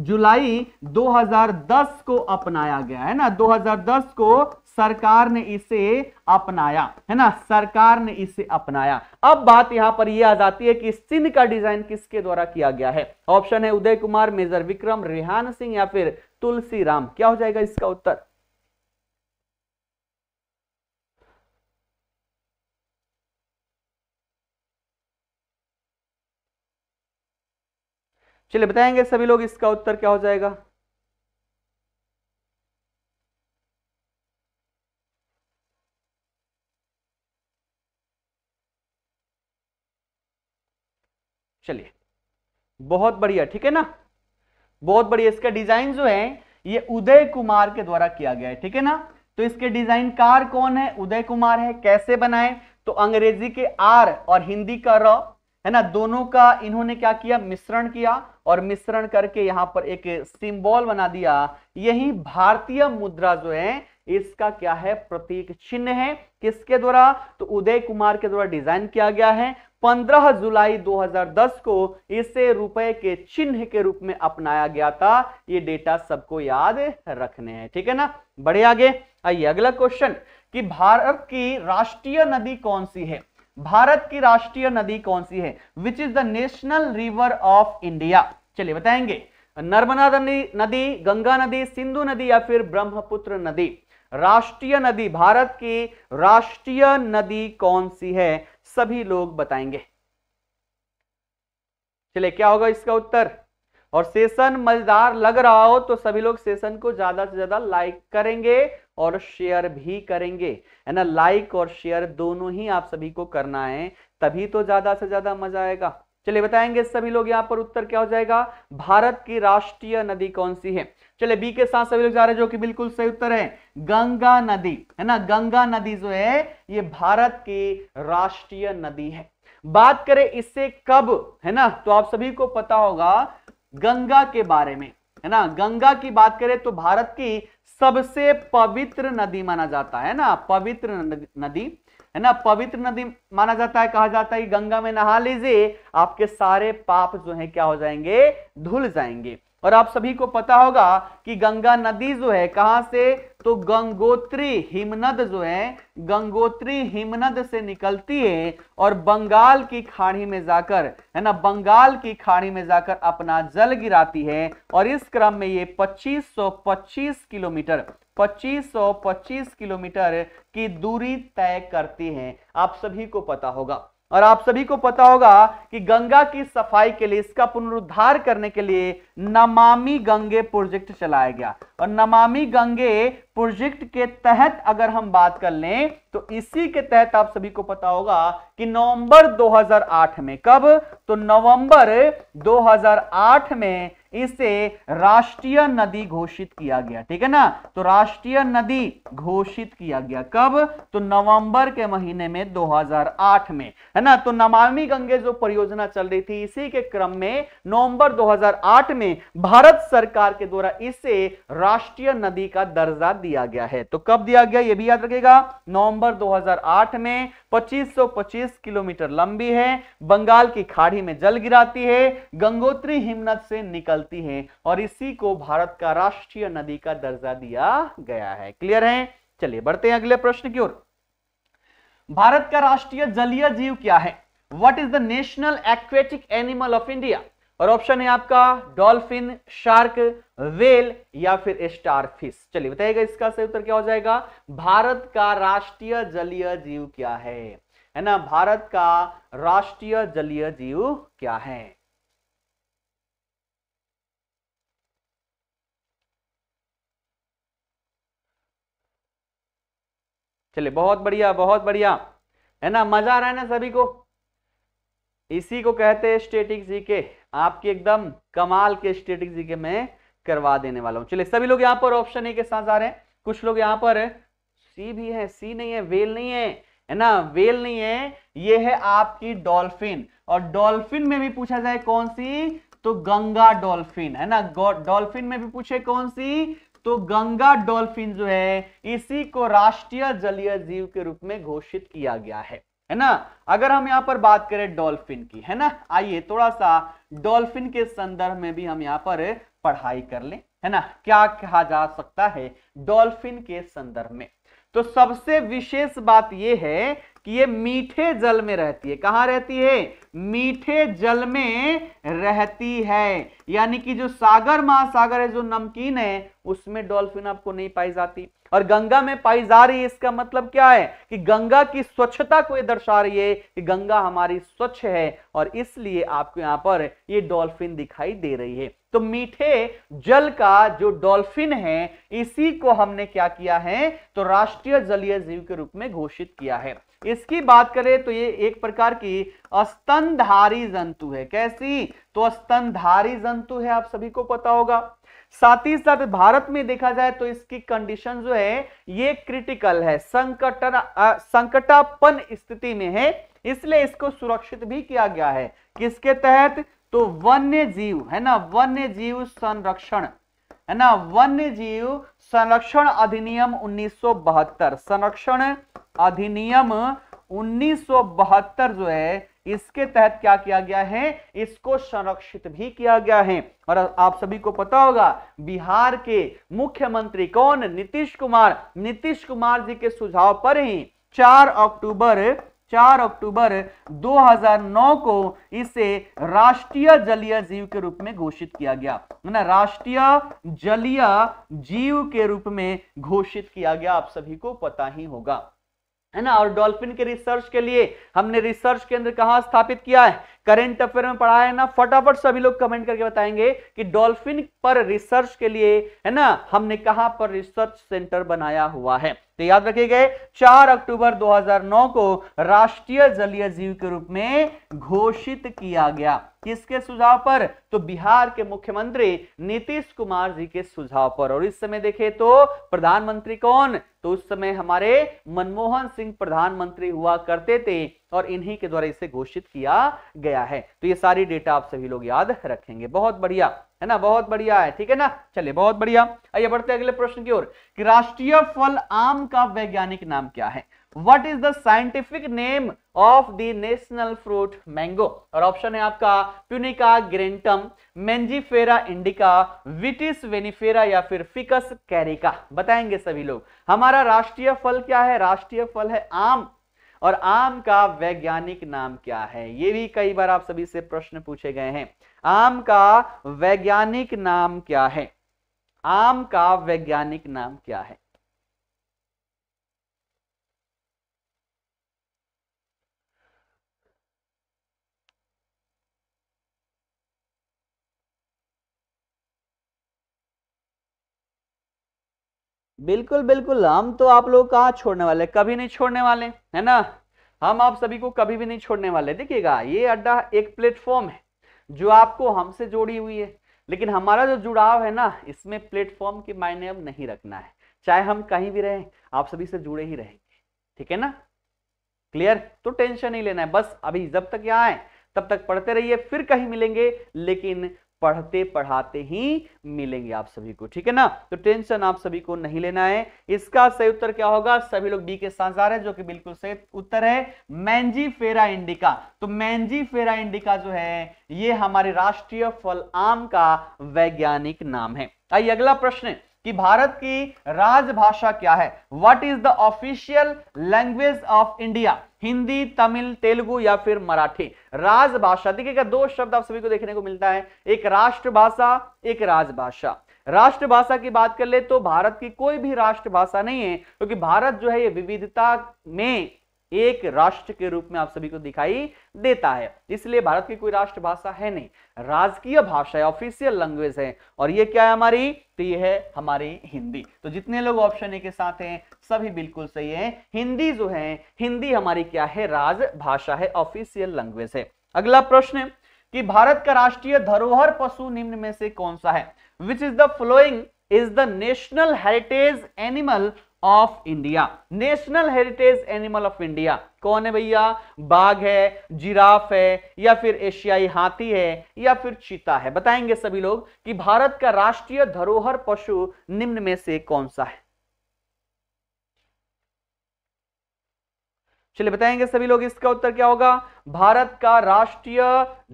जुलाई 2010 को अपनाया गया है ना 2010 को सरकार ने इसे अपनाया है ना सरकार ने इसे अपनाया अब बात यहां पर यह आ जाती है कि सिंध का डिजाइन किसके द्वारा किया गया है ऑप्शन है उदय कुमार मेजर विक्रम रेहान सिंह या फिर तुलसी राम क्या हो जाएगा इसका उत्तर चलिए बताएंगे सभी लोग इसका उत्तर क्या हो जाएगा चलिए बहुत बढ़िया ठीक है ना बहुत बढ़िया इसका डिजाइन जो है ये उदय कुमार के द्वारा किया गया है ठीक है ना तो इसके डिजाइन कार कौन है उदय कुमार है कैसे बनाए तो अंग्रेजी के आर और हिंदी का रॉ है ना दोनों का इन्होंने क्या किया मिश्रण किया और मिश्रण करके यहाँ पर एक सिंबल बना दिया यही भारतीय मुद्रा जो है इसका क्या है प्रतीक चिन्ह है किसके द्वारा तो उदय कुमार के द्वारा डिजाइन किया गया है 15 जुलाई 2010 को इसे रुपए के चिन्ह के रूप में अपनाया गया था ये डेटा सबको याद रखने हैं ठीक है ना बढ़े आगे आइए अगला क्वेश्चन कि भारत की राष्ट्रीय नदी कौन सी है भारत की राष्ट्रीय नदी कौन सी है which is the national river of India चलिए बताएंगे नर्मदा नदी गंगा नदी सिंधु नदी या फिर ब्रह्मपुत्र नदी राष्ट्रीय नदी भारत की राष्ट्रीय नदी कौन सी है सभी लोग बताएंगे चलिए क्या होगा इसका उत्तर और सेशन मजेदार लग रहा हो तो सभी लोग सेशन को ज्यादा से ज्यादा लाइक करेंगे और शेयर भी करेंगे है ना लाइक और शेयर दोनों ही आप सभी को करना है तभी तो ज्यादा से ज्यादा मजा आएगा चलिए बताएंगे सभी लोग यहाँ पर उत्तर क्या हो जाएगा भारत की राष्ट्रीय नदी कौन सी है चलिए बी के साथ सभी लोग जा रहे हैं जो कि बिल्कुल सही उत्तर है गंगा नदी है ना गंगा नदी जो है ये भारत की राष्ट्रीय नदी है बात करें इससे कब है ना तो आप सभी को पता होगा गंगा के बारे में है ना गंगा की बात करें तो भारत की सबसे पवित्र नदी माना जाता है ना पवित्र नदी है ना पवित्र नदी माना जाता है कहा जाता है गंगा में नहा लीजिए आपके सारे पाप जो है क्या हो जाएंगे धुल जाएंगे और आप सभी को पता होगा कि गंगा नदी जो है कहां से तो गंगोत्री हिमनद जो है गंगोत्री हिमनद से निकलती है और बंगाल की खाड़ी में जाकर है ना बंगाल की खाड़ी में जाकर अपना जल गिराती है और इस क्रम में ये 2525 किलोमीटर 2525 किलोमीटर की दूरी तय करती है आप सभी को पता होगा और आप सभी को पता होगा कि गंगा की सफाई के लिए इसका पुनरुद्धार करने के लिए नमामि गंगे प्रोजेक्ट चलाया गया और नमामि गंगे प्रोजेक्ट के तहत अगर हम बात कर लें तो इसी के तहत आप सभी को पता होगा कि नवंबर 2008 में कब तो नवंबर 2008 में इसे राष्ट्रीय नदी घोषित किया गया ठीक है ना तो राष्ट्रीय नदी घोषित किया गया कब तो नवंबर के महीने में 2008 में है ना तो नमामि गंगे जो परियोजना चल रही थी इसी के क्रम में नवंबर 2008 में भारत सरकार के द्वारा इसे राष्ट्रीय नदी का दर्जा दिया गया है तो कब दिया गया यह भी याद रखेगा नवंबर दो में 2525 किलोमीटर लंबी है बंगाल की खाड़ी में जल गिराती है गंगोत्री हिमनद से निकलती है और इसी को भारत का राष्ट्रीय नदी का दर्जा दिया गया है क्लियर है चलिए बढ़ते हैं अगले प्रश्न की ओर भारत का राष्ट्रीय जलीय जीव क्या है what is the national aquatic animal of India और ऑप्शन है आपका डॉल्फिन शार्क वेल या फिर स्टार फिश चलिए बताइएगा इसका सही उत्तर क्या हो जाएगा भारत का राष्ट्रीय जलीय जीव क्या है है ना भारत का राष्ट्रीय जलीय जीव क्या है चलिए बहुत बढ़िया बहुत बढ़िया है ना मजा आ रहा है ना सभी को इसी को कहते हैं स्टेटिक जीके आपके एकदम कमाल के स्टेटिक जीके में करवा देने वाला हूं चलिए सभी लोग यहां पर ऑप्शन ए के साथ आ रहे हैं कुछ लोग यहाँ पर सी भी है सी नहीं है वेल नहीं है है ना वेल नहीं है ये है आपकी डॉल्फिन और डॉल्फिन में भी पूछा जाए कौन सी तो गंगा डॉल्फिन है ना डॉल्फिन में भी पूछे कौन सी तो गंगा डॉल्फिन जो है इसी को राष्ट्रीय जलीय जीव के रूप में घोषित किया गया है है ना अगर हम यहाँ पर बात करें डॉल्फिन की है ना आइए थोड़ा सा डॉल्फिन के संदर्भ में भी हम यहाँ पर पढ़ाई कर लें है ना क्या कहा जा सकता है डॉल्फिन के संदर्भ में तो सबसे विशेष बात यह है कि ये मीठे जल में रहती है कहाँ रहती है मीठे जल में रहती है यानी कि जो सागर महासागर है जो नमकीन है उसमें डॉल्फिन आपको नहीं पाई जाती और गंगा में पाई जा रही है इसका मतलब क्या है कि गंगा की स्वच्छता को ये दर्शा रही है कि गंगा हमारी स्वच्छ है और इसलिए आपको यहाँ पर ये डॉल्फिन दिखाई दे रही है तो मीठे जल का जो डॉल्फिन है इसी को हमने क्या किया है तो राष्ट्रीय जलीय जीव के रूप में घोषित किया है इसकी बात करें तो ये एक प्रकार की अस्तनधारी जंतु है कैसी तो अस्तनधारी जंतु है आप सभी को पता होगा साथ ही साथ भारत में देखा जाए तो इसकी कंडीशन जो है ये क्रिटिकल है संकट संकटापन स्थिति में है इसलिए इसको सुरक्षित भी किया गया है किसके तहत तो वन्य जीव है ना वन्य जीव संरक्षण है ना वन्य जीव संरक्षण अधिनियम 1972 संरक्षण अधिनियम 1972 जो है इसके तहत क्या किया गया है इसको संरक्षित भी किया गया है और आप सभी को पता होगा बिहार के मुख्यमंत्री कौन नीतीश कुमार नीतीश कुमार जी के सुझाव पर ही 4 अक्टूबर 4 अक्टूबर 2009 को इसे राष्ट्रीय जलीय जीव के रूप में घोषित किया गया ना राष्ट्रीय जलीय जीव के रूप में घोषित किया गया आप सभी को पता ही होगा है ना और डॉल्फिन के रिसर्च के लिए हमने रिसर्च केंद्र कहाँ स्थापित किया है करंट अफेयर में पढ़ा है ना फटाफट सभी लोग कमेंट करके बताएंगे कि डॉल्फिन पर रिसर्च के लिए है ना हमने कहा पर रिसर्च सेंटर बनाया हुआ है तो याद रखेगा 4 अक्टूबर 2009 को राष्ट्रीय जलीय जीव के रूप में घोषित किया गया किसके सुझाव पर तो बिहार के मुख्यमंत्री नीतीश कुमार जी के सुझाव पर और इस समय देखे तो प्रधानमंत्री कौन तो उस समय हमारे मनमोहन सिंह प्रधानमंत्री हुआ करते थे और इन्हीं के द्वारा इसे घोषित किया गया है तो ये सारी डेटा आप सभी लोग याद रखेंगे बहुत बढ़िया है ना बहुत बढ़िया है ठीक है ना चलिए बहुत बढ़िया आइए बढ़ते अगले प्रश्न की ओर कि राष्ट्रीय फल आम का वैज्ञानिक नाम क्या है what is the scientific name of the national fruit mango और ऑप्शन है आपका Punica granatum Mangifera indica Vitis vinifera या फिर फिकस कैरिका बताएंगे सभी लोग हमारा राष्ट्रीय फल क्या है राष्ट्रीय फल है आम और आम का वैज्ञानिक नाम क्या है ये भी कई बार आप सभी से प्रश्न पूछे गए हैं आम का वैज्ञानिक नाम क्या है आम का वैज्ञानिक नाम क्या है बिल्कुल बिल्कुल हम तो आप लोग कहा छोड़ने वाले कभी नहीं छोड़ने वाले है ना हम आप सभी को कभी भी नहीं छोड़ने वाले देखिएगा ये अड्डा एक प्लेटफॉर्म है जो आपको हमसे जोड़ी हुई है लेकिन हमारा जो जुड़ाव है ना इसमें प्लेटफॉर्म के मायने अब नहीं रखना है चाहे हम कहीं भी रहें आप सभी से जुड़े ही रहेंगे ठीक है ना क्लियर तो टेंशन नहीं लेना है बस अभी जब तक यहाँ आए तब तक पढ़ते रहिए फिर कहीं मिलेंगे लेकिन पढ़ते पढ़ाते ही मिलेंगे आप सभी को ठीक है ना तो टेंशन आप सभी को नहीं लेना है इसका सही उत्तर क्या होगा सभी लोग बी के साथ है जो कि बिल्कुल सही उत्तर है मैंजी फेरा इंडिका तो मैंजी फेरा इंडिका जो है ये हमारे राष्ट्रीय फल आम का वैज्ञानिक नाम है आइए अगला प्रश्न कि भारत की राजभाषा क्या है what is the official language of India Hindi Tamil Telugu या फिर मराठी राजभाषा देखिएगा दो शब्द आप सभी को देखने को मिलता है एक राष्ट्रभाषा एक राजभाषा राष्ट्रभाषा की बात कर ले तो भारत की कोई भी राष्ट्रभाषा नहीं है क्योंकि तो भारत जो है ये विविधता में एक राष्ट्र के रूप में आप सभी को दिखाई देता है इसलिए भारत की कोई राष्ट्रभाषा है नहीं राजकीय भाषा है ऑफिशियल लैंग्वेज है और ये क्या है हमारी तो ये है हमारी हिंदी तो जितने लोग ऑप्शन ए के साथ हैं सभी बिल्कुल सही है हिंदी जो है हिंदी हमारी क्या है राजभाषा है ऑफिशियल लैंग्वेज है अगला प्रश्न कि भारत का राष्ट्रीय धरोहर पशु निम्न में से कौन सा है which is the following is the national heritage animal of India national heritage animal of India कौन है भैया बाघ है जिराफ है या फिर एशियाई हाथी है या फिर चीता है बताएंगे सभी लोग कि भारत का राष्ट्रीय धरोहर पशु निम्न में से कौन सा है चलिए बताएंगे सभी लोग इसका उत्तर क्या होगा भारत का राष्ट्रीय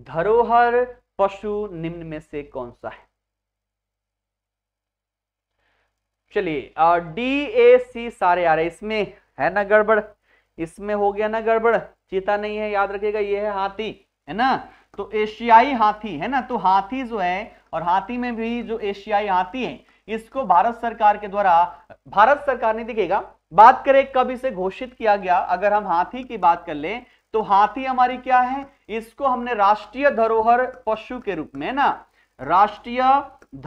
धरोहर पशु निम्न में से कौन सा है चलिए डी ए सी सारे आ रहे इसमें है ना गड़बड़ इसमें हो गया ना गड़बड़ चीता नहीं है याद रखिएगा ये है हाथी है ना तो एशियाई हाथी है ना तो हाथी जो है और हाथी में भी जो एशियाई हाथी है इसको भारत सरकार के द्वारा भारत सरकार ने दिखेगा बात करें कब इसे घोषित किया गया अगर हम हाथी की बात कर ले तो हाथी हमारी क्या है इसको हमने राष्ट्रीय धरोहर पशु के रूप में ना राष्ट्रीय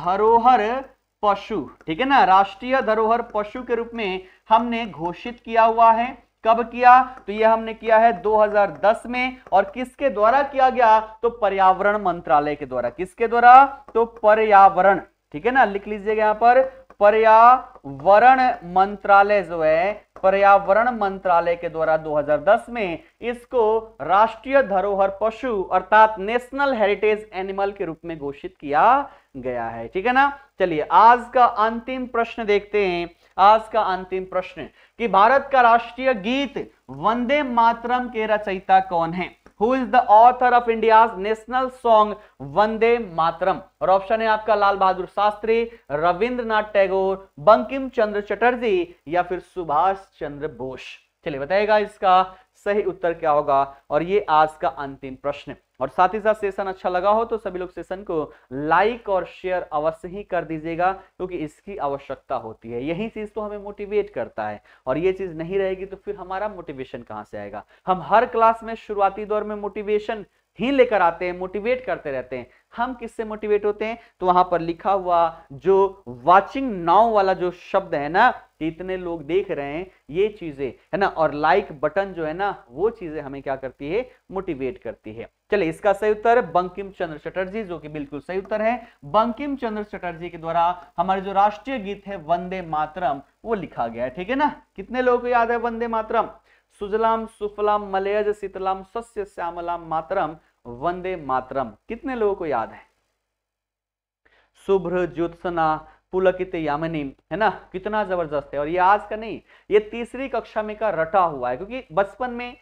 धरोहर पशु ठीक है ना राष्ट्रीय धरोहर पशु के रूप में हमने घोषित किया हुआ है कब किया तो यह हमने किया है 2010 में और किसके द्वारा किया गया तो पर्यावरण मंत्रालय के द्वारा किसके द्वारा तो पर्यावरण ठीक है ना लिख लीजिएगा यहां पर पर्यावरण मंत्रालय जो है पर्यावरण मंत्रालय के द्वारा 2010 में इसको राष्ट्रीय धरोहर पशु अर्थात नेशनल हेरिटेज एनिमल के रूप में घोषित किया गया है ठीक है ना चलिए आज का अंतिम प्रश्न देखते हैं आज का अंतिम प्रश्न कि भारत का राष्ट्रीय गीत वंदे मातरम के रचयिता कौन है who is the author of India national song Vande Mataram और ऑप्शन है आपका लाल बहादुर शास्त्री रविंद्रनाथ टैगोर बंकिम चंद्र चटर्जी या फिर सुभाष चंद्र बोस चलिए बताएगा इसका सही उत्तर क्या होगा और ये आज का अंतिम प्रश्न और साथ ही साथ सेशन अच्छा लगा हो तो सभी लोग सेशन को लाइक और शेयर अवश्य ही कर दीजिएगा क्योंकि इसकी आवश्यकता होती है यही चीज़ तो हमें मोटिवेट करता है और ये चीज़ नहीं रहेगी तो फिर हमारा मोटिवेशन कहाँ से आएगा हम हर क्लास में शुरुआती दौर में मोटिवेशन ही लेकर आते हैं मोटिवेट करते रहते हैं हम किससे मोटिवेट होते हैं तो वहां पर लिखा हुआ जो वाचिंग नाउ वाला जो शब्द है ना इतने लोग देख रहे हैं ये चीजें है ना और लाइक बटन जो है ना वो चीजें हमें क्या करती है मोटिवेट करती है चलिए इसका सही उत्तर बंकिम चंद्र चटर्जी जो कि बिल्कुल सही उत्तर है बंकिम चंद्र चटर्जी के द्वारा हमारे जो राष्ट्रीय गीत है वंदे मातरम वो लिखा गया है ठीक है ना कितने लोगों को याद है वंदे मातरम सुजलाम सुफलाम मलयज शीतलाम सस्य श्यामलाम मातरम वंदे मातरम कितने लोगों को याद है शुभ्र ज्योत्सना पुलकित यामिनी है ना कितना जबरदस्त है और ये आज का नहीं ये तीसरी कक्षा में का रटा हुआ है क्योंकि बचपन में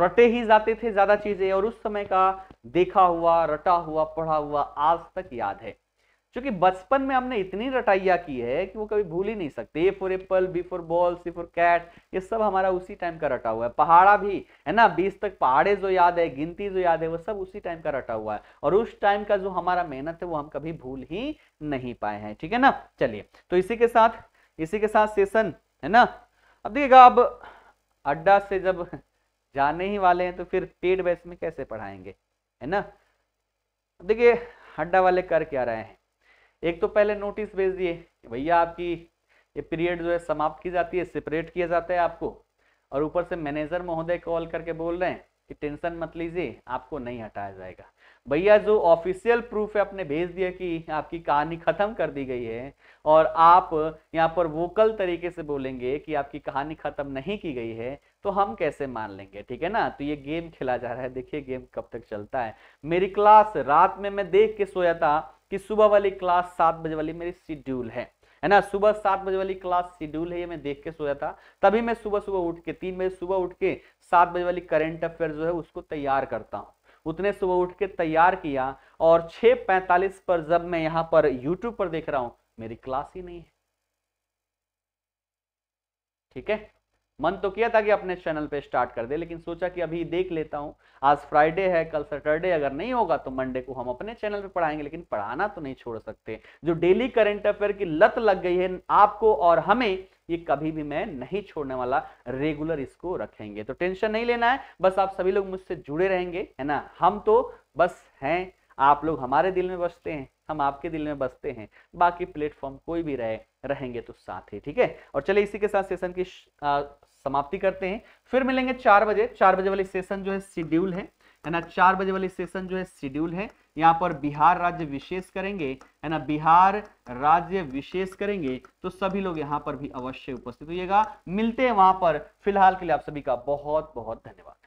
रटे ही जाते थे ज्यादा चीजें और उस समय का देखा हुआ रटा हुआ पढ़ा हुआ आज तक याद है क्योंकि बचपन में हमने इतनी रटाइया की है कि वो कभी भूल ही नहीं सकते A for apple B for ball C for cat ये सब हमारा उसी टाइम का रटा हुआ है पहाड़ा भी है ना बीस तक पहाड़े जो याद है गिनती जो याद है वो सब उसी टाइम का रटा हुआ है और उस टाइम का जो हमारा मेहनत है वो हम कभी भूल ही नहीं पाए हैं ठीक है ना चलिए तो इसी के साथ इसी के साथ सेशन है ना अब देखिएगा अब अड्डा से जब जाने ही वाले हैं तो फिर पेड बैच में कैसे पढ़ाएंगे है ना देखिए अड्डा वाले कर क्या रहे हैं एक तो पहले नोटिस भेज दिए भैया आपकी ये पीरियड जो है समाप्त की जाती है सेपरेट किया जाता है आपको और ऊपर से मैनेजर महोदय कॉल करके बोल रहे हैं कि टेंशन मत लीजिए आपको नहीं हटाया जाएगा भैया जो ऑफिशियल प्रूफ है आपने भेज दिया कि आपकी कहानी खत्म कर दी गई है और आप यहाँ पर वोकल तरीके से बोलेंगे कि आपकी कहानी खत्म नहीं की गई है तो हम कैसे मान लेंगे ठीक है ना तो ये गेम खेला जा रहा है देखिए गेम कब तक चलता है मेरी क्लास रात में मैं देख के सोया था कि सुबह वाली क्लास सात बजे वाली मेरी शेड्यूल है है ना सुबह सात बजे वाली क्लास शेड्यूल है ये मैं देख के सोया था तभी मैं सुबह सुबह उठ के तीन बजे सुबह उठ के सात बजे वाली करंट अफेयर जो है उसको तैयार करता हूँ उतने सुबह उठ के तैयार किया और छह पैंतालीस पर जब मैं यहाँ पर यूट्यूब पर देख रहा हूं मेरी क्लास ही नहीं है ठीक है मन तो किया था कि अपने चैनल पे स्टार्ट कर दे लेकिन सोचा कि अभी देख लेता हूँ आज फ्राइडे है कल सैटरडे अगर नहीं होगा तो मंडे को हम अपने चैनल पे पढ़ाएंगे लेकिन पढ़ाना तो नहीं छोड़ सकते जो डेली करंट अफेयर की लत लग गई है आपको और हमें ये कभी भी मैं नहीं छोड़ने वाला रेगुलर इसको रखेंगे तो टेंशन नहीं लेना है बस आप सभी लोग मुझसे जुड़े रहेंगे है ना हम तो बस हैं आप लोग हमारे दिल में बसते हैं हम आपके दिल में बसते हैं बाकी प्लेटफॉर्म कोई भी रहे रहेंगे तो साथ ही ठीक है और चलिए इसी के साथ सेशन की समाप्ति करते हैं फिर मिलेंगे चार बजे चार बजे वाली सेशन जो है शेड्यूल है है ना चार बजे वाली सेशन जो है शेड्यूल है यहाँ पर बिहार राज्य विशेष करेंगे है ना बिहार राज्य विशेष करेंगे तो सभी लोग यहाँ पर भी अवश्य उपस्थित होइएगा मिलते हैं वहां पर फिलहाल के लिए आप सभी का बहुत बहुत धन्यवाद